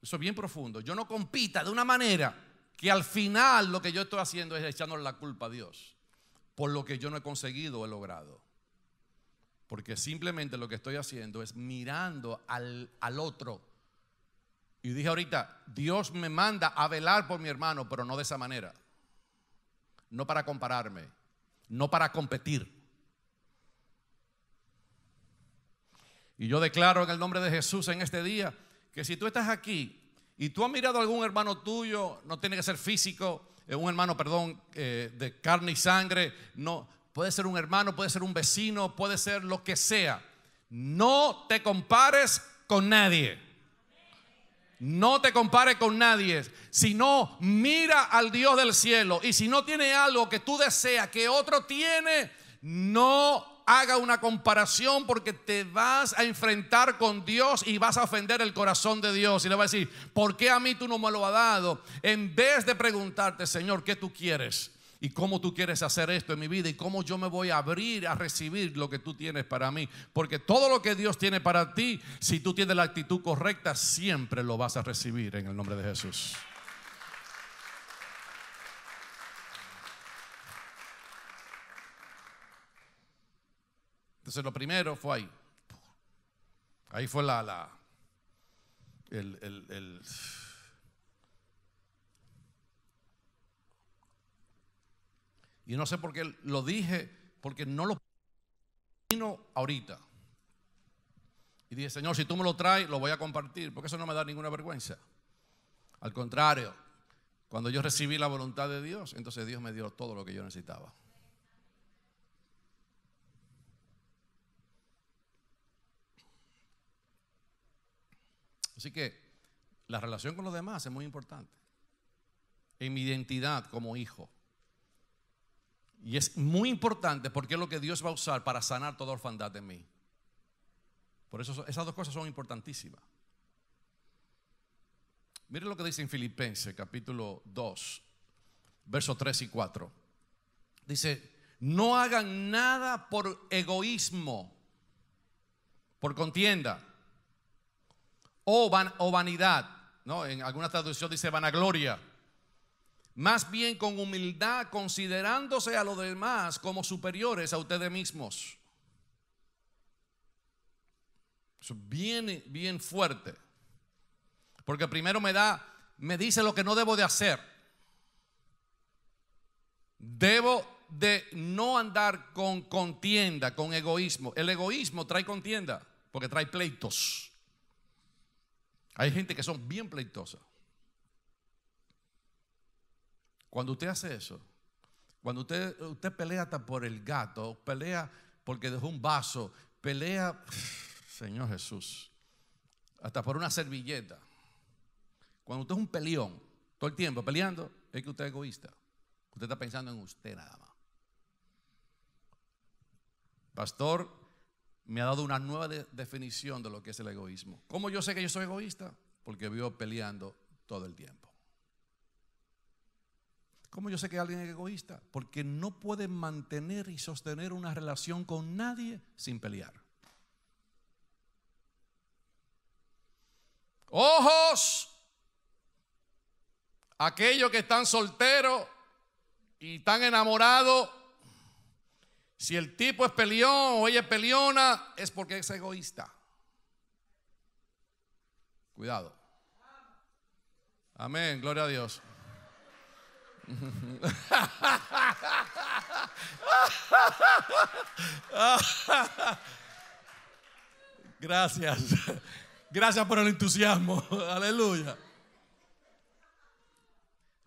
eso es bien profundo, yo no compita de una manera que al final lo que yo estoy haciendo es echándole la culpa a Dios por lo que yo no he conseguido o he logrado. Porque simplemente lo que estoy haciendo es mirando al, al otro y dije ahorita, Dios me manda a velar por mi hermano, pero no de esa manera. No para compararme, no para competir. Y yo declaro en el nombre de Jesús en este día que si tú estás aquí y tú has mirado a algún hermano tuyo, no tiene que ser físico, eh, un hermano, perdón, eh, de carne y sangre, no, puede ser un hermano, puede ser un vecino, puede ser lo que sea. No te compares con nadie. No te compares con nadie, sino mira al Dios del cielo. Y si no tiene algo que tú deseas que otro tiene, no haga una comparación porque te vas a enfrentar con Dios y vas a ofender el corazón de Dios. Y le va a decir, ¿por qué a mí tú no me lo has dado? En vez de preguntarte, Señor, ¿qué tú quieres? y cómo tú quieres hacer esto en mi vida y cómo yo me voy a abrir a recibir lo que tú tienes para mí. Porque todo lo que Dios tiene para ti, si tú tienes la actitud correcta, siempre lo vas a recibir en el nombre de Jesús. Entonces lo primero fue ahí. Ahí fue la, la el, el, el Y no sé por qué lo dije, porque no lo vino ahorita. Y dije, Señor, si tú me lo traes, lo voy a compartir, porque eso no me da ninguna vergüenza. Al contrario, cuando yo recibí la voluntad de Dios, entonces Dios me dio todo lo que yo necesitaba. Así que la relación con los demás es muy importante. En mi identidad como hijo. Y es muy importante porque es lo que Dios va a usar para sanar toda orfandad de mí. Por eso esas dos cosas son importantísimas. Miren lo que dice en Filipenses capítulo 2, versos 3 y 4. Dice, no hagan nada por egoísmo, por contienda o, vanidad. ¿no? En alguna traducción dice vanagloria más bien con humildad, considerándose a los demás como superiores a ustedes mismos. Eso es bien, bien fuerte. Porque primero me da, me dice lo que no debo de hacer. Debo de no andar con contienda, con egoísmo. El egoísmo trae contienda, porque trae pleitos. Hay gente que son bien pleitosas. Cuando usted hace eso, cuando usted, usted pelea hasta por el gato, pelea porque dejó un vaso, pelea, Señor Jesús, hasta por una servilleta. Cuando usted es un peleón, todo el tiempo peleando, es que usted es egoísta. Usted está pensando en usted nada más. Pastor, me ha dado una nueva definición de lo que es el egoísmo. ¿Cómo yo sé que yo soy egoísta? Porque vivo peleando todo el tiempo. ¿Cómo yo sé que alguien es egoísta? Porque no puede mantener y sostener una relación con nadie sin pelear. Ojos, aquellos que están solteros y tan enamorados, si el tipo es peleón o ella es peleona, es porque es egoísta. Cuidado. Amén, gloria a Dios. Gracias. Gracias por el entusiasmo. Aleluya.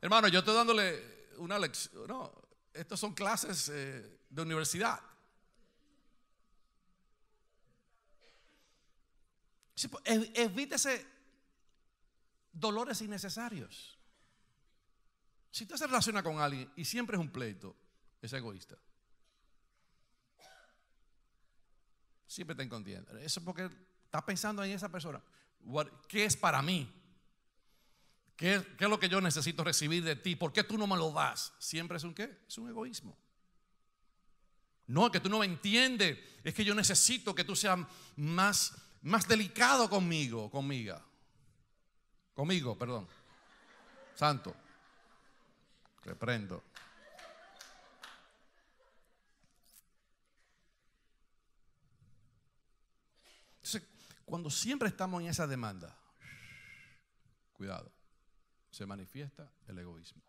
Hermano, yo estoy dándole una lección. No, estas son clases eh, de universidad. Pues, Evítese dolores innecesarios. Si usted se relaciona con alguien y siempre es un pleito, es egoísta. Siempre te en Eso es porque está pensando en esa persona. ¿Qué es para mí? ¿Qué, es lo que yo necesito recibir de ti? ¿Por qué tú no me lo das? Siempre es un qué? Es un egoísmo. No, que tú no me entiendes. Es que yo necesito que tú seas más, más delicado conmigo, conmigo. Conmigo, perdón. Santo. Reprendo. Entonces, cuando siempre estamos en esa demanda, cuidado, se manifiesta el egoísmo.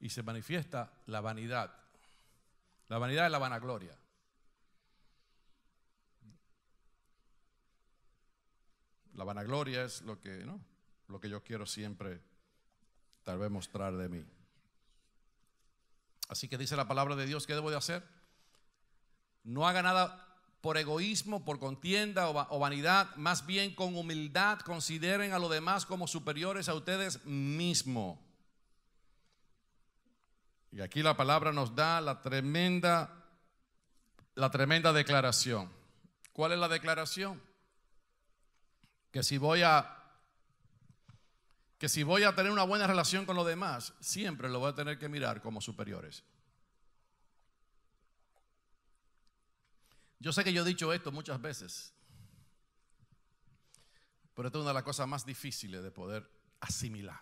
Y se manifiesta la vanidad. La vanidad es la vanagloria. La vanagloria es lo que, ¿no? lo que yo quiero siempre tal vez mostrar de mí. Así que dice la palabra de Dios, ¿qué debo de hacer? No haga nada por egoísmo, por contienda o, vanidad, más bien con humildad consideren a los demás como superiores a ustedes mismos. Y aquí la palabra nos da la tremenda, la tremenda declaración. ¿Cuál es la declaración? Que si voy a que si voy a tener una buena relación con los demás, siempre lo voy a tener que mirar como superiores. Yo sé que yo he dicho esto muchas veces, pero esta es una de las cosas más difíciles de poder asimilar.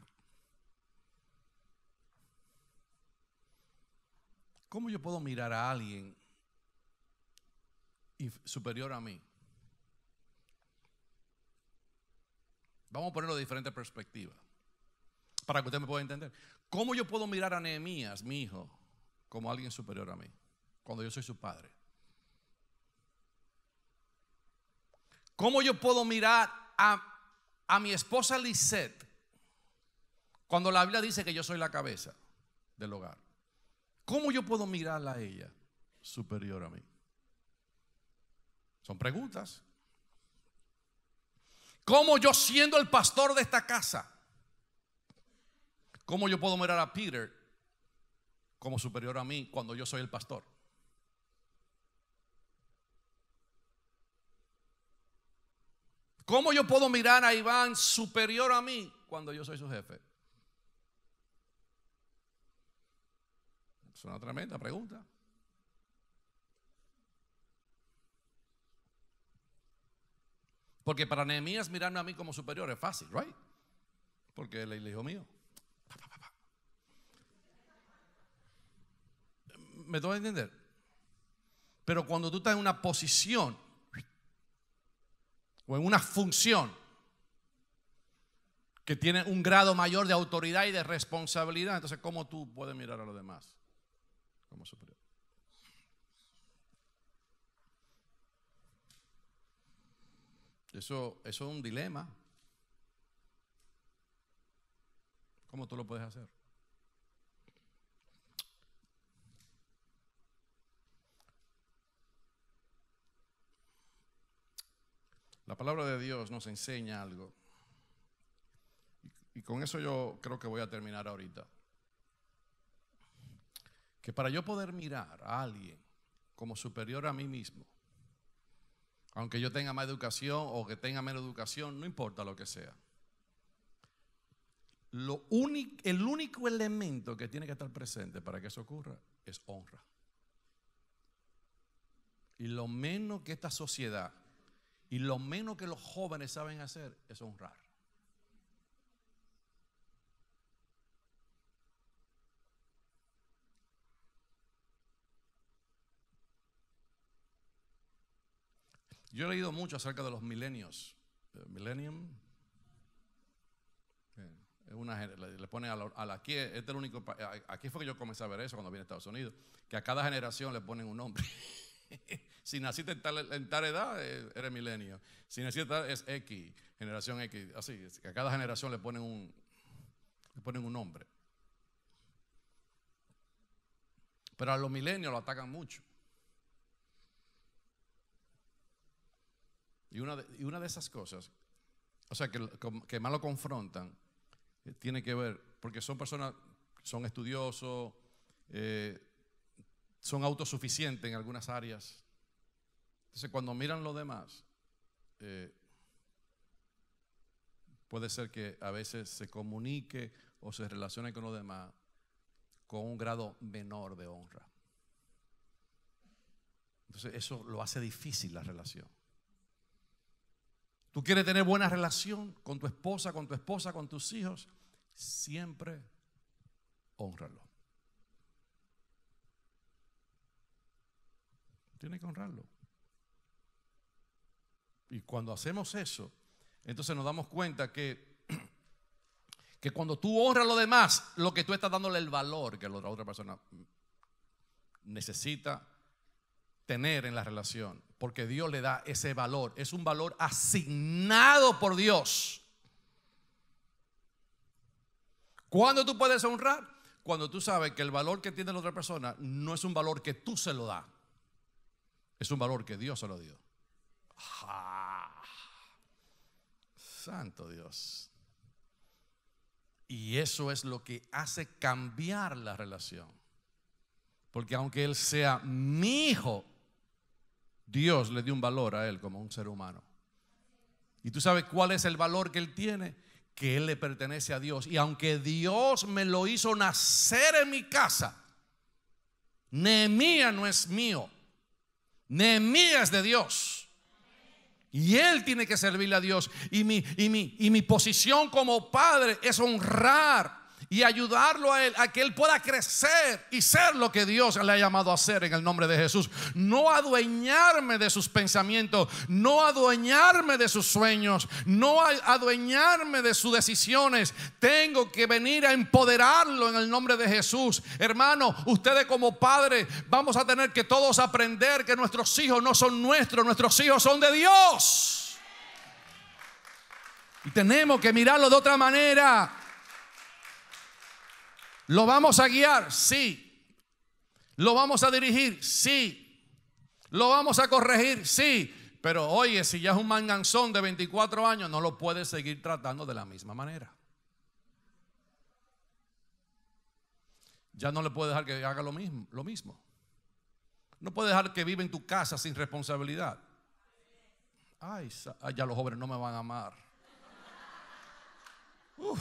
¿Cómo yo puedo mirar a alguien superior a mí? Vamos a ponerlo de diferentes perspectivas para que usted me pueda entender. ¿Cómo yo puedo mirar a Nehemías, mi hijo, como alguien superior a mí, cuando yo soy su padre? ¿Cómo yo puedo mirar a, mi esposa Lisette cuando la Biblia dice que yo soy la cabeza del hogar? ¿Cómo yo puedo mirarla a ella superior a mí? Son preguntas. ¿Cómo yo siendo el pastor de esta casa? ¿Cómo yo puedo mirar a Peter como superior a mí cuando yo soy el pastor? ¿Cómo yo puedo mirar a Iván superior a mí cuando yo soy su jefe? Es una tremenda pregunta. Porque para Nehemías mirarme a mí como superior es fácil, ¿right? Porque él es el hijo mío. ¿Me doy a entender? Pero cuando tú estás en una posición o en una función que tiene un grado mayor de autoridad y de responsabilidad, entonces ¿cómo tú puedes mirar a los demás como superior? Eso, eso es un dilema. ¿Cómo tú lo puedes hacer? La palabra de Dios nos enseña algo. Y con eso yo creo que voy a terminar ahorita. Que para yo poder mirar a alguien como superior a mí mismo, aunque yo tenga más educación o que tenga menos educación, no importa lo que sea. Lo el único elemento que tiene que estar presente para que eso ocurra es honra. Y lo menos que esta sociedad y lo menos que los jóvenes saben hacer es honrar. Yo he leído mucho acerca de los milenios. Eh, millennium. Eh, le pone a la, aquí, es este el único, aquí fue que yo comencé a ver eso cuando vine a Estados Unidos, que a cada generación le ponen un nombre. si naciste en tal, edad, eh, eres milenio. Si naciste tal, es X, generación X. Así, a cada generación le ponen un, le ponen un nombre. Pero a los milenios lo atacan mucho. Y una de, y una de esas cosas, o sea, que, que más lo confrontan, eh, tiene que ver, porque son personas, son estudiosos, eh, son autosuficientes en algunas áreas. Entonces, cuando miran lo demás, eh, puede ser que a veces se comunique o se relacione con los demás con un grado menor de honra. Entonces, eso lo hace difícil la relación. Tú quieres tener buena relación con tu esposa, con tu esposa, con tus hijos, siempre honralo. Tiene que honrarlo. Y cuando hacemos eso, entonces nos damos cuenta que, que cuando tú honras a los demás, lo que tú estás dándole el valor que la otra persona necesita tener en la relación. Porque Dios le da ese valor. Es un valor asignado por Dios. ¿Cuándo tú puedes honrar? Cuando tú sabes que el valor que tiene la otra persona no es un valor que tú se lo das. Es un valor que Dios se lo dio. Ah, santo Dios. Y eso es lo que hace cambiar la relación. Porque aunque Él sea mi hijo, Dios le dio un valor a Él como un ser humano. Y tú sabes cuál es el valor que Él tiene, que Él le pertenece a Dios. Y aunque Dios me lo hizo nacer en mi casa, Nehemia no es mío es de Dios. Y él tiene que servirle a Dios. Y mi, y mi, y mi posición como padre es honrar y ayudarlo a él a que él pueda crecer y ser lo que Dios le ha llamado a ser en el nombre de Jesús. No adueñarme de sus pensamientos, no adueñarme de sus sueños, no adueñarme de sus decisiones. Tengo que venir a empoderarlo en el nombre de Jesús. Hermano, ustedes como padres vamos a tener que todos aprender que nuestros hijos no son nuestros, nuestros hijos son de Dios. Y tenemos que mirarlo de otra manera. ¿Lo vamos a guiar? Sí. ¿Lo vamos a dirigir? Sí. ¿Lo vamos a corregir? Sí. Pero oye, si ya es un manganzón de 24 años, no lo puedes seguir tratando de la misma manera. Ya no le puedes dejar que haga lo mismo. Lo mismo. No puedes dejar que viva en tu casa sin responsabilidad. Ay, ya los jóvenes no me van a amar. Uf,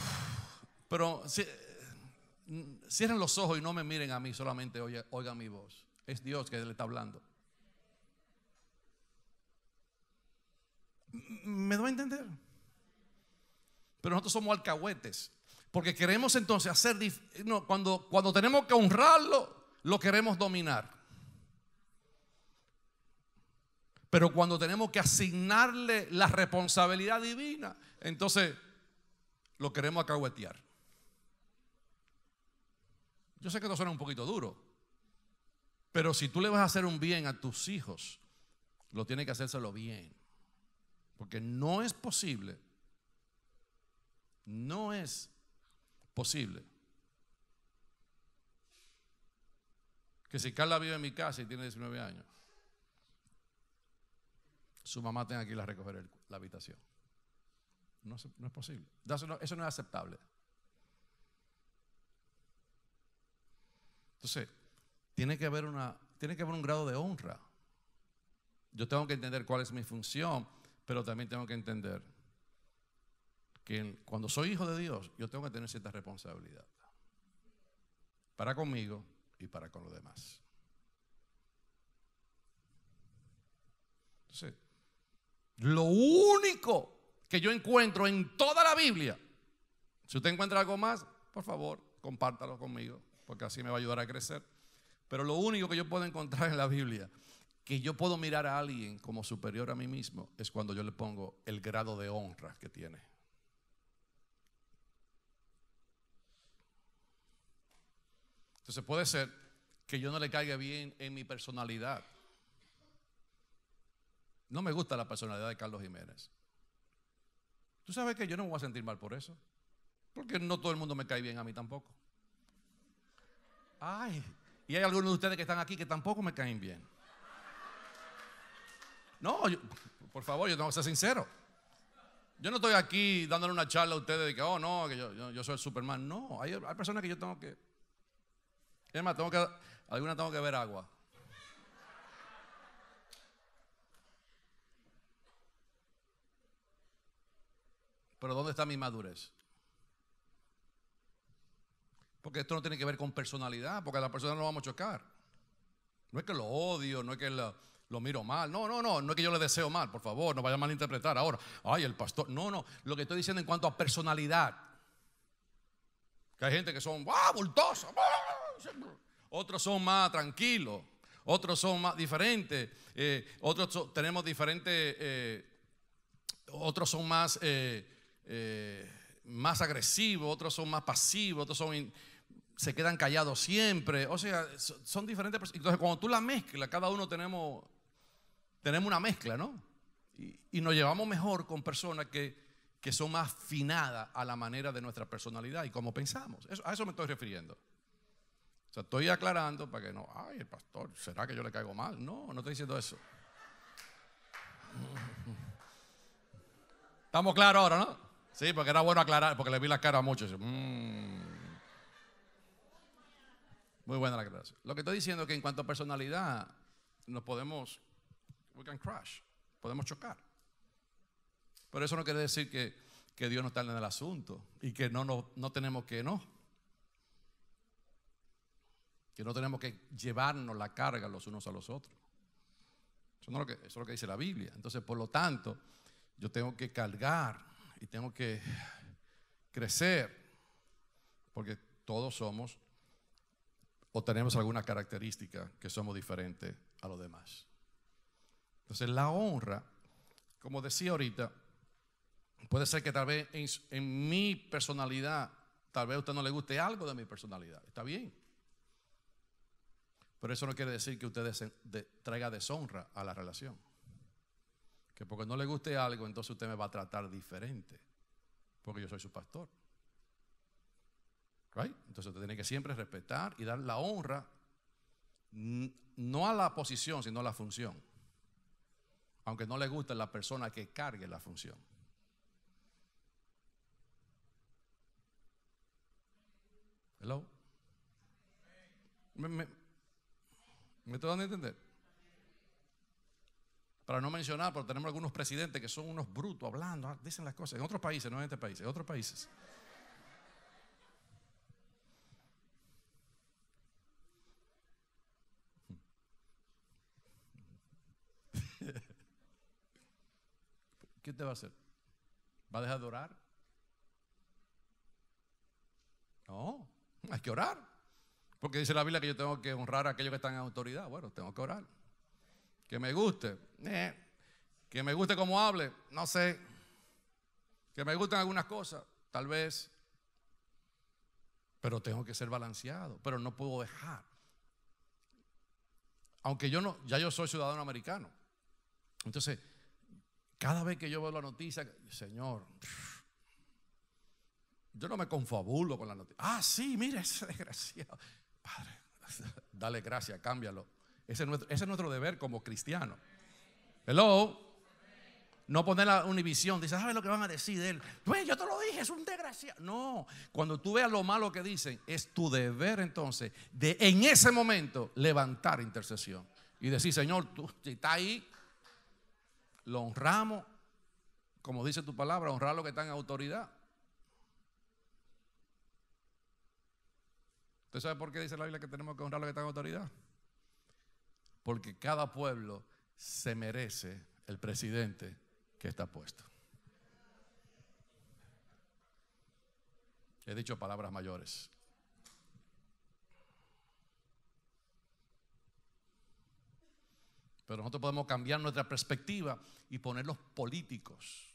pero si, Mm, cierren los ojos y no me miren a mí, solamente oigan mi voz. Es Dios que le está hablando. Mm, ¿Me doy a entender? Pero nosotros somos alcahuetes. Porque queremos entonces hacer. cuando, cuando tenemos que honrarlo, lo queremos dominar. Pero cuando tenemos que asignarle la responsabilidad divina, entonces lo queremos acahuetear. Yo sé que esto suena un poquito duro, pero si tú le vas a hacer un bien a tus hijos, lo tiene que hacérselo bien. Porque no es posible, no es posible que si Carla vive en mi casa y tiene 19 años, su mamá tenga que ir a recoger la habitación. No, es posible. eso no es aceptable. Entonces, tiene que haber, una, tiene que haber un grado de honra. Yo tengo que entender cuál es mi función, pero también tengo que entender que cuando soy hijo de Dios, yo tengo que tener cierta responsabilidad. Para conmigo y para con los demás. Entonces, lo único que yo encuentro en toda la Biblia, si usted encuentra algo más, por favor, compártalo conmigo porque así me va a ayudar a crecer. Pero lo único que yo puedo encontrar en la Biblia, que yo puedo mirar a alguien como superior a mí mismo, es cuando yo le pongo el grado de honra que tiene. Entonces puede ser que yo no le caiga bien en mi personalidad. No me gusta la personalidad de Carlos Jiménez. Tú sabes que yo no me voy a sentir mal por eso. Porque no todo el mundo me cae bien a mí tampoco. Ay, y hay algunos de ustedes que están aquí que tampoco me caen bien. No, por favor, yo tengo que ser sincero. Yo no estoy aquí dándole una charla a ustedes de que, oh, no, que yo, soy el Superman. No, hay, personas que yo tengo que... Es más, tengo que, alguna tengo que ver agua. Pero ¿dónde está mi madurez? Porque esto no tiene que ver con personalidad, porque a la persona no vamos a chocar. No es que lo odio, no es que lo, miro mal. No, no, no, no es que yo le deseo mal, por favor, no vaya a malinterpretar ahora. Ay, el pastor. No, no, lo que estoy diciendo en cuanto a personalidad. Que hay gente que son, ¡ah, bultosa! ¡Ah! Otros son más tranquilos, otros son más diferentes, eh, otros tenemos diferentes, eh, otros son más, eh, más agresivos, otros son más pasivos, otros son se quedan callados siempre. O sea, son diferentes personas. Entonces, cuando tú la mezclas, cada uno tenemos, tenemos una mezcla, ¿no? Y, nos llevamos mejor con personas que, que son más afinadas a la manera de nuestra personalidad y cómo pensamos. a eso me estoy refiriendo. O sea, estoy aclarando para que no, ay, el pastor, ¿será que yo le caigo mal? No, no estoy diciendo eso. Estamos claros ahora, ¿no? Sí, porque era bueno aclarar, porque le vi la cara a muchos. Mm. Muy buena la aclaración. Lo que estoy diciendo es que en cuanto a personalidad, nos podemos, we can crash, podemos chocar. Pero eso no quiere decir que, Dios no está en el asunto y que no, no, no tenemos que no. Que no tenemos que llevarnos la carga los unos a los otros. lo eso es lo que dice la Biblia. Entonces, por lo tanto, yo tengo que cargar y tengo que crecer, porque todos somos o tenemos alguna característica que somos diferentes a los demás. Entonces la honra, como decía ahorita, puede ser que tal vez en, mi personalidad, tal vez a usted no le guste algo de mi personalidad, está bien. Pero eso no quiere decir que usted traiga deshonra a la relación. Que porque no le guste algo, entonces usted me va a tratar diferente, porque yo soy su pastor. Entonces usted tiene que siempre respetar y dar la honra, no a la posición, sino a la función. Aunque no le guste la persona que cargue la función. Hello. Me, me, estoy dando a entender. Para no mencionar, porque tenemos algunos presidentes que son unos brutos hablando, ah, dicen las cosas. En otros países, no en este país, en otros países. ¿qué te va a hacer? ¿Va a dejar de orar? No, hay que orar. Porque dice la Biblia que yo tengo que honrar a aquellos que están en autoridad. Bueno, tengo que orar. Que me guste. Eh, que me guste cómo hable. No sé. Que me gusten algunas cosas. Tal vez. Pero tengo que ser balanceado. Pero no puedo dejar. Aunque yo no, ya yo soy ciudadano americano. Entonces, cada vez que yo veo la noticia, Señor, yo no me confabulo con la noticia. Ah, sí, mire ese desgraciado. Padre, dale gracias, cámbialo. Ese es nuestro, deber como cristiano Hello. No poner la univisión. Dice, ¿sabes lo que van a decir de él? yo te lo dije, es un desgraciado. No, cuando tú veas lo malo que dicen, es tu deber entonces de en ese momento levantar intercesión y decir, Señor, tú si está ahí, lo honramos, como dice tu palabra, honrar lo que está en autoridad. ¿Usted sabe por qué dice la Biblia que tenemos que honrar lo que están en autoridad? Porque cada pueblo se merece el presidente que está puesto. He dicho palabras mayores. Pero nosotros podemos cambiar nuestra perspectiva y ponerlos políticos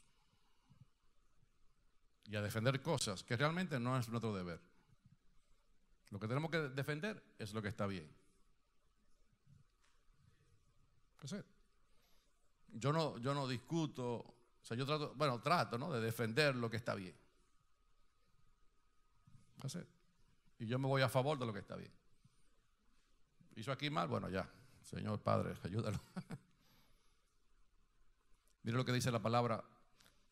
y a defender cosas que realmente no es nuestro deber. Lo que tenemos que defender es lo que está bien. Yo no, yo no discuto, o sea, yo trato, bueno, trato, ¿no? De defender lo que está bien. Y yo me voy a favor de lo que está bien. ¿Hizo aquí mal? Bueno, ya. Señor Padre, ayúdalo. Mire lo que dice la palabra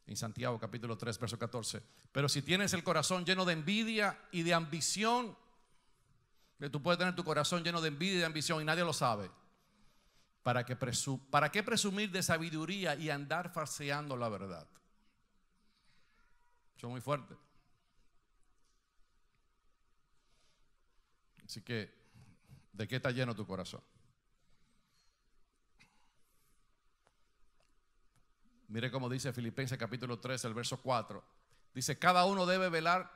en Santiago capítulo 3, verso 14. Pero si tienes el corazón lleno de envidia y de ambición, que tú puedes tener tu corazón lleno de envidia y de ambición y nadie lo sabe. ¿Para qué, presumir de sabiduría y andar farseando la verdad? es muy fuerte Así que, ¿de qué está lleno tu corazón? Mire cómo dice Filipenses capítulo 3, el verso 4. Dice, cada uno debe velar,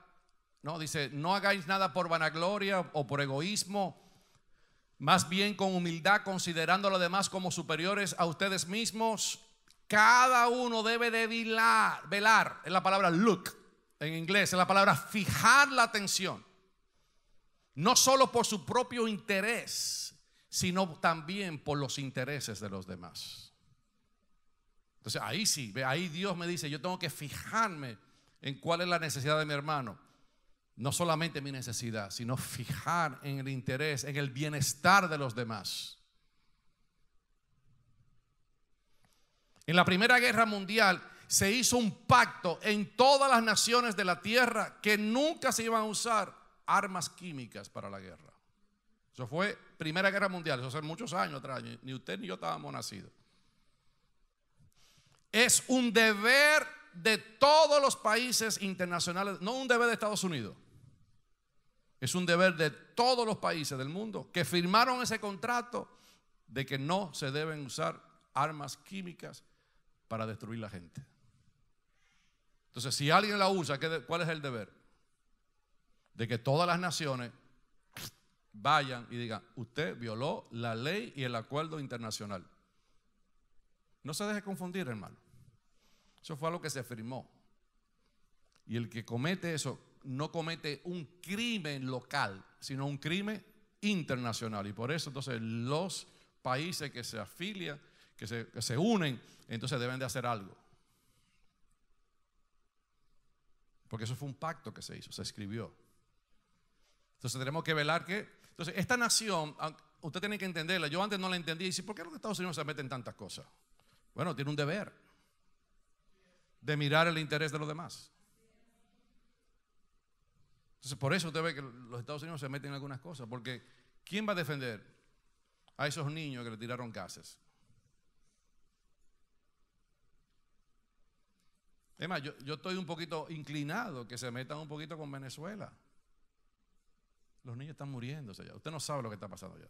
no, dice, no hagáis nada por vanagloria o por egoísmo, más bien con humildad, considerando a los demás como superiores a ustedes mismos. Cada uno debe de velar, velar, es la palabra look en inglés, es la palabra fijar la atención, no solo por su propio interés, sino también por los intereses de los demás. Entonces ahí sí, ahí Dios me dice, yo tengo que fijarme en cuál es la necesidad de mi hermano. No solamente mi necesidad, sino fijar en el interés, en el bienestar de los demás. En la Primera Guerra Mundial se hizo un pacto en todas las naciones de la tierra que nunca se iban a usar armas químicas para la guerra. Eso fue Primera Guerra Mundial, eso hace muchos años atrás, ni usted ni yo estábamos nacidos es un deber de todos los países internacionales, no un deber de Estados Unidos. Es un deber de todos los países del mundo que firmaron ese contrato de que no se deben usar armas químicas para destruir la gente. Entonces, si alguien la usa, ¿cuál es el deber? De que todas las naciones vayan y digan, usted violó la ley y el acuerdo internacional. No se deje confundir, hermano. Eso fue lo que se firmó. Y el que comete eso no comete un crimen local, sino un crimen internacional. Y por eso entonces los países que se afilian, que se, unen, entonces deben de hacer algo. Porque eso fue un pacto que se hizo, se escribió. Entonces tenemos que velar que... Entonces esta nación, usted tiene que entenderla, yo antes no la entendí y dice, ¿por qué los Estados Unidos se meten en tantas cosas? Bueno, tiene un deber de mirar el interés de los demás. Entonces, por eso usted ve que los Estados Unidos se meten en algunas cosas, porque ¿quién va a defender a esos niños que le tiraron gases? Es yo, yo estoy un poquito inclinado que se metan un poquito con Venezuela. Los niños están muriéndose ya. Usted no sabe lo que está pasando ya.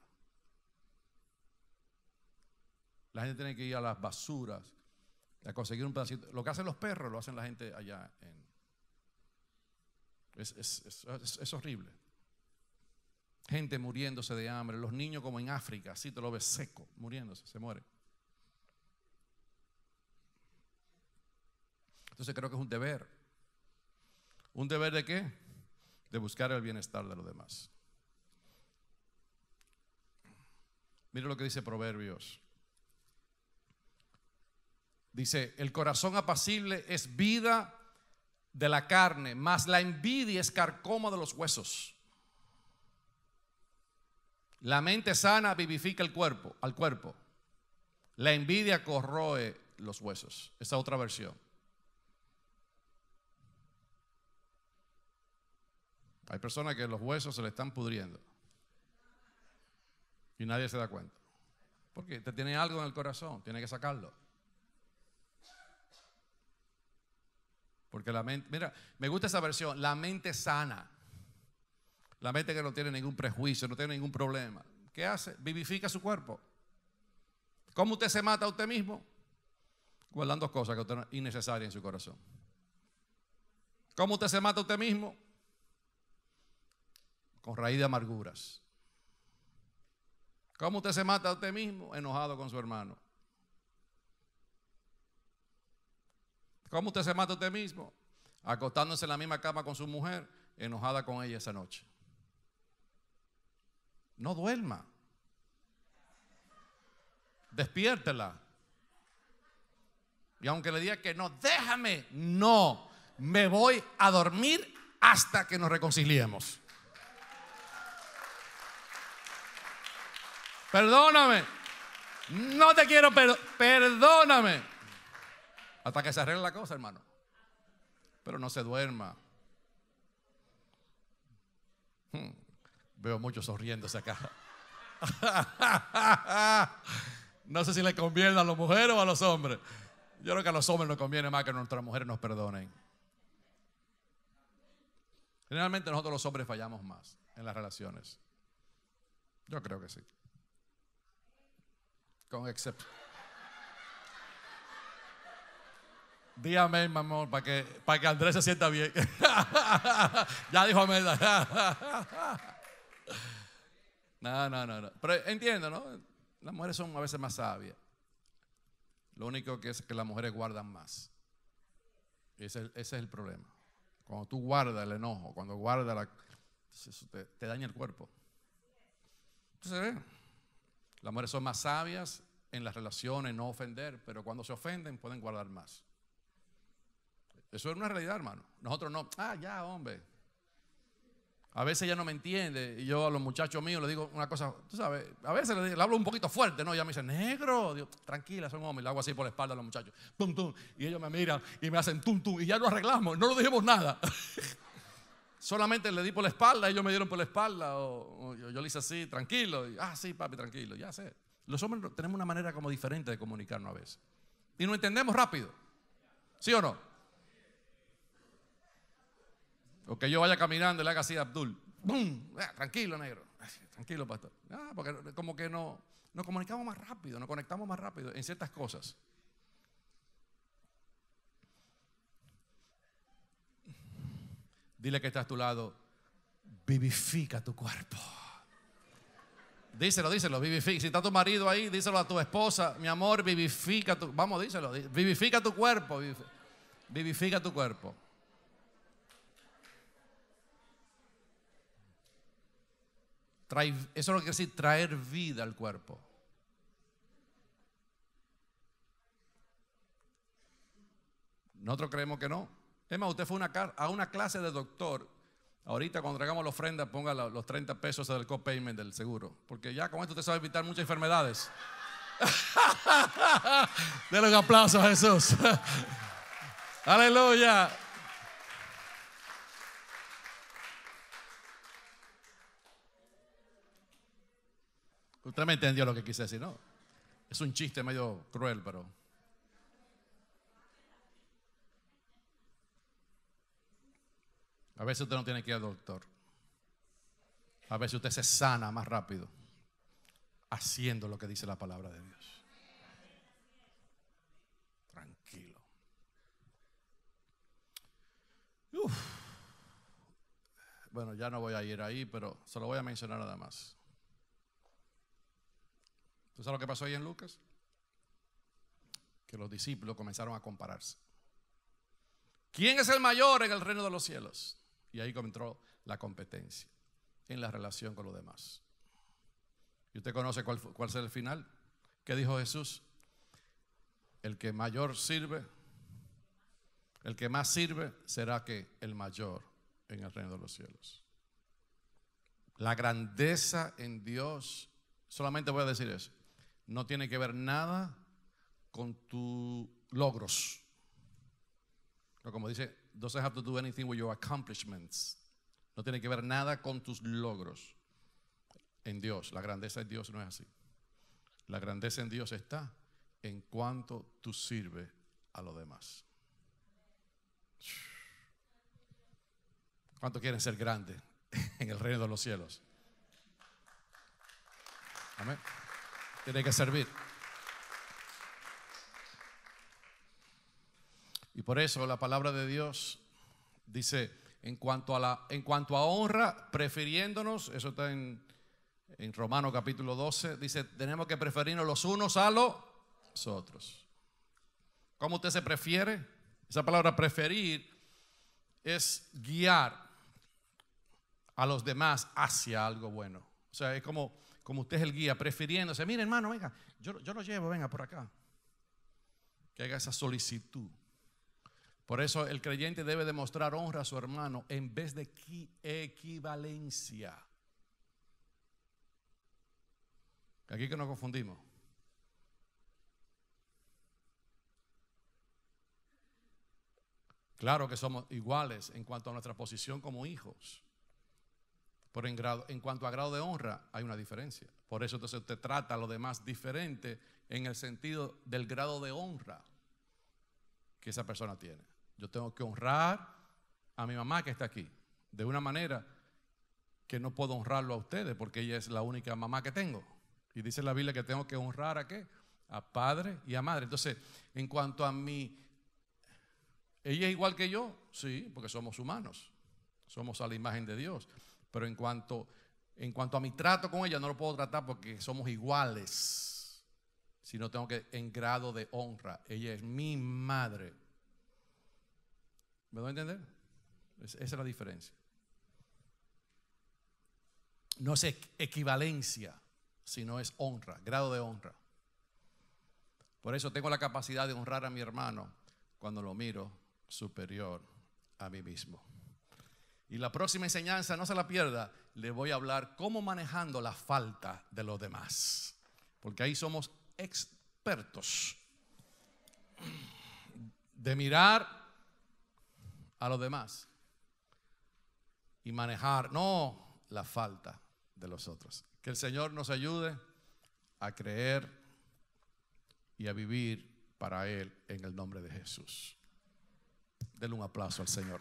La gente tiene que ir a las basuras a conseguir un pedacito. Lo que hacen los perros lo hacen la gente allá. En... Es, horrible. Gente muriéndose de hambre, los niños como en África, así te lo ves seco, muriéndose, se muere. Entonces creo que es un deber. ¿Un deber de qué? De buscar el bienestar de los demás. mire lo que dice Proverbios Dice, el corazón apacible es vida de la carne, mas la envidia es carcoma de los huesos. La mente sana vivifica el cuerpo, al cuerpo. La envidia corroe los huesos. Esa otra versión. Hay personas que los huesos se le están pudriendo. Y nadie se da cuenta. Porque te tiene algo en el corazón, tiene que sacarlo. Porque la mente, mira, me gusta esa versión, la mente sana. La mente que no tiene ningún prejuicio, no tiene ningún problema. ¿Qué hace? Vivifica su cuerpo. ¿Cómo usted se mata a usted mismo? Guardando cosas que son innecesarias en su corazón. ¿Cómo usted se mata a usted mismo? Con raíz de amarguras. ¿Cómo usted se mata a usted mismo? Enojado con su hermano. ¿Cómo usted se mata a usted mismo? Acostándose en la misma cama con su mujer, enojada con ella esa noche. No duerma. Despiértela. Y aunque le diga que no, déjame, no, me voy a dormir hasta que nos reconciliemos. Perdóname, no te quiero, pero perdóname. Hasta que se arregle la cosa, hermano. Pero no se duerma. Hmm. Veo muchos sonriéndose acá. no sé si le conviene a las mujeres o a los hombres. Yo creo que a los hombres nos conviene más que nuestras mujeres nos perdonen. Generalmente nosotros los hombres fallamos más en las relaciones. Yo creo que sí. Con excepción. Dígame, mi amor, para que, para que Andrés se sienta bien. ya dijo amén. no, no, no, Pero entiendo, ¿no? Las mujeres son a veces más sabias. Lo único que es que las mujeres guardan más. Ese, es el problema. Cuando tú guardas el enojo, cuando guardas la... te, te daña el cuerpo. Entonces, eh, las mujeres son más sabias en las relaciones, no ofender, pero cuando se ofenden pueden guardar más. Eso es una realidad, hermano. Nosotros no, ah, ya, hombre. A veces ella no me entiende. Y yo a los muchachos míos les digo una cosa, tú sabes, a veces le, hablo un poquito fuerte, ¿no? Ya me dice negro. Digo, tranquila, son hombres. Le hago así por la espalda a los muchachos. Tum, tum. Y ellos me miran y me hacen tum, tum. Y ya lo arreglamos, no lo dijimos nada. Solamente le di por la espalda, ellos me dieron por la espalda. O, yo, le hice así, tranquilo. ah, sí, papi, tranquilo, ya sé. Los hombres tenemos una manera como diferente de comunicarnos a veces. Y nos entendemos rápido. ¿Sí o no? O que yo vaya caminando y le haga así a Abdul. ¡Bum! Ah, tranquilo, negro. Ah, tranquilo, pastor. porque como que no, nos comunicamos más rápido, nos conectamos más rápido en ciertas cosas. Dile que está a tu lado, vivifica tu cuerpo. Díselo, díselo, vivifica. Si está tu marido ahí, díselo a tu esposa, mi amor, vivifica tu. Vamos, díselo, vivifica tu cuerpo, vivifica tu cuerpo. eso es lo que quiere decir traer vida al cuerpo. Nosotros creemos que no. Es usted fue a una clase de doctor. Ahorita cuando traigamos la ofrenda, ponga los 30 pesos del copayment del seguro. Porque ya con esto usted sabe evitar muchas enfermedades. Denle un aplauso a Jesús. Aleluya. Usted me entendió lo que quise decir, ¿no? Es un chiste medio cruel, pero... A veces usted no tiene que ir al doctor. A veces usted se sana más rápido haciendo lo que dice la palabra de Dios. Tranquilo. Uf. Bueno, ya no voy a ir ahí, pero se lo voy a mencionar nada más. ¿Tú sabes lo que pasó ahí en Lucas? Que los discípulos comenzaron a compararse. ¿Quién es el mayor en el reino de los cielos? Y ahí entró la competencia en la relación con los demás. ¿Y usted conoce cuál, cuál será el final? ¿Qué dijo Jesús? El que mayor sirve, el que más sirve será que el mayor en el reino de los cielos. La grandeza en Dios, solamente voy a decir eso, no tiene que ver nada con tus logros. como dice, doesn't have to do anything with your accomplishments. No tiene que ver nada con tus logros en Dios. La grandeza de Dios no es así. La grandeza en Dios está en cuanto tú sirves a los demás. ¿Cuánto quieren ser grandes en el reino de los cielos? Amén. Tiene que servir. Y por eso la palabra de Dios dice, en cuanto a, la, en cuanto a honra, prefiriéndonos, eso está en, en Romano capítulo 12, dice, tenemos que preferirnos los unos a los otros. ¿Cómo usted se prefiere? Esa palabra preferir es guiar a los demás hacia algo bueno. O sea, es como como usted es el guía, prefiriéndose, mire hermano, venga, yo, yo lo llevo, venga por acá. Que haga esa solicitud. Por eso el creyente debe demostrar honra a su hermano en vez de equivalencia. Aquí que nos confundimos. Claro que somos iguales en cuanto a nuestra posición como hijos. Pero en, grado, en cuanto a grado de honra, hay una diferencia. Por eso entonces usted trata a los demás diferente en el sentido del grado de honra que esa persona tiene. Yo tengo que honrar a mi mamá que está aquí, de una manera que no puedo honrarlo a ustedes, porque ella es la única mamá que tengo. Y dice la Biblia que tengo que honrar a qué? A padre y a madre. Entonces, en cuanto a mí, ella es igual que yo, sí, porque somos humanos, somos a la imagen de Dios. Pero en cuanto, en cuanto a mi trato con ella, no lo puedo tratar porque somos iguales, Si no tengo que en grado de honra. Ella es mi madre. ¿Me doy a entender? esa es la diferencia. No es equivalencia, sino es honra, grado de honra. Por eso tengo la capacidad de honrar a mi hermano cuando lo miro superior a mí mismo. Y la próxima enseñanza, no se la pierda, le voy a hablar cómo manejando la falta de los demás. Porque ahí somos expertos de mirar a los demás y manejar, no la falta de los otros. Que el Señor nos ayude a creer y a vivir para Él en el nombre de Jesús. Denle un aplauso al Señor.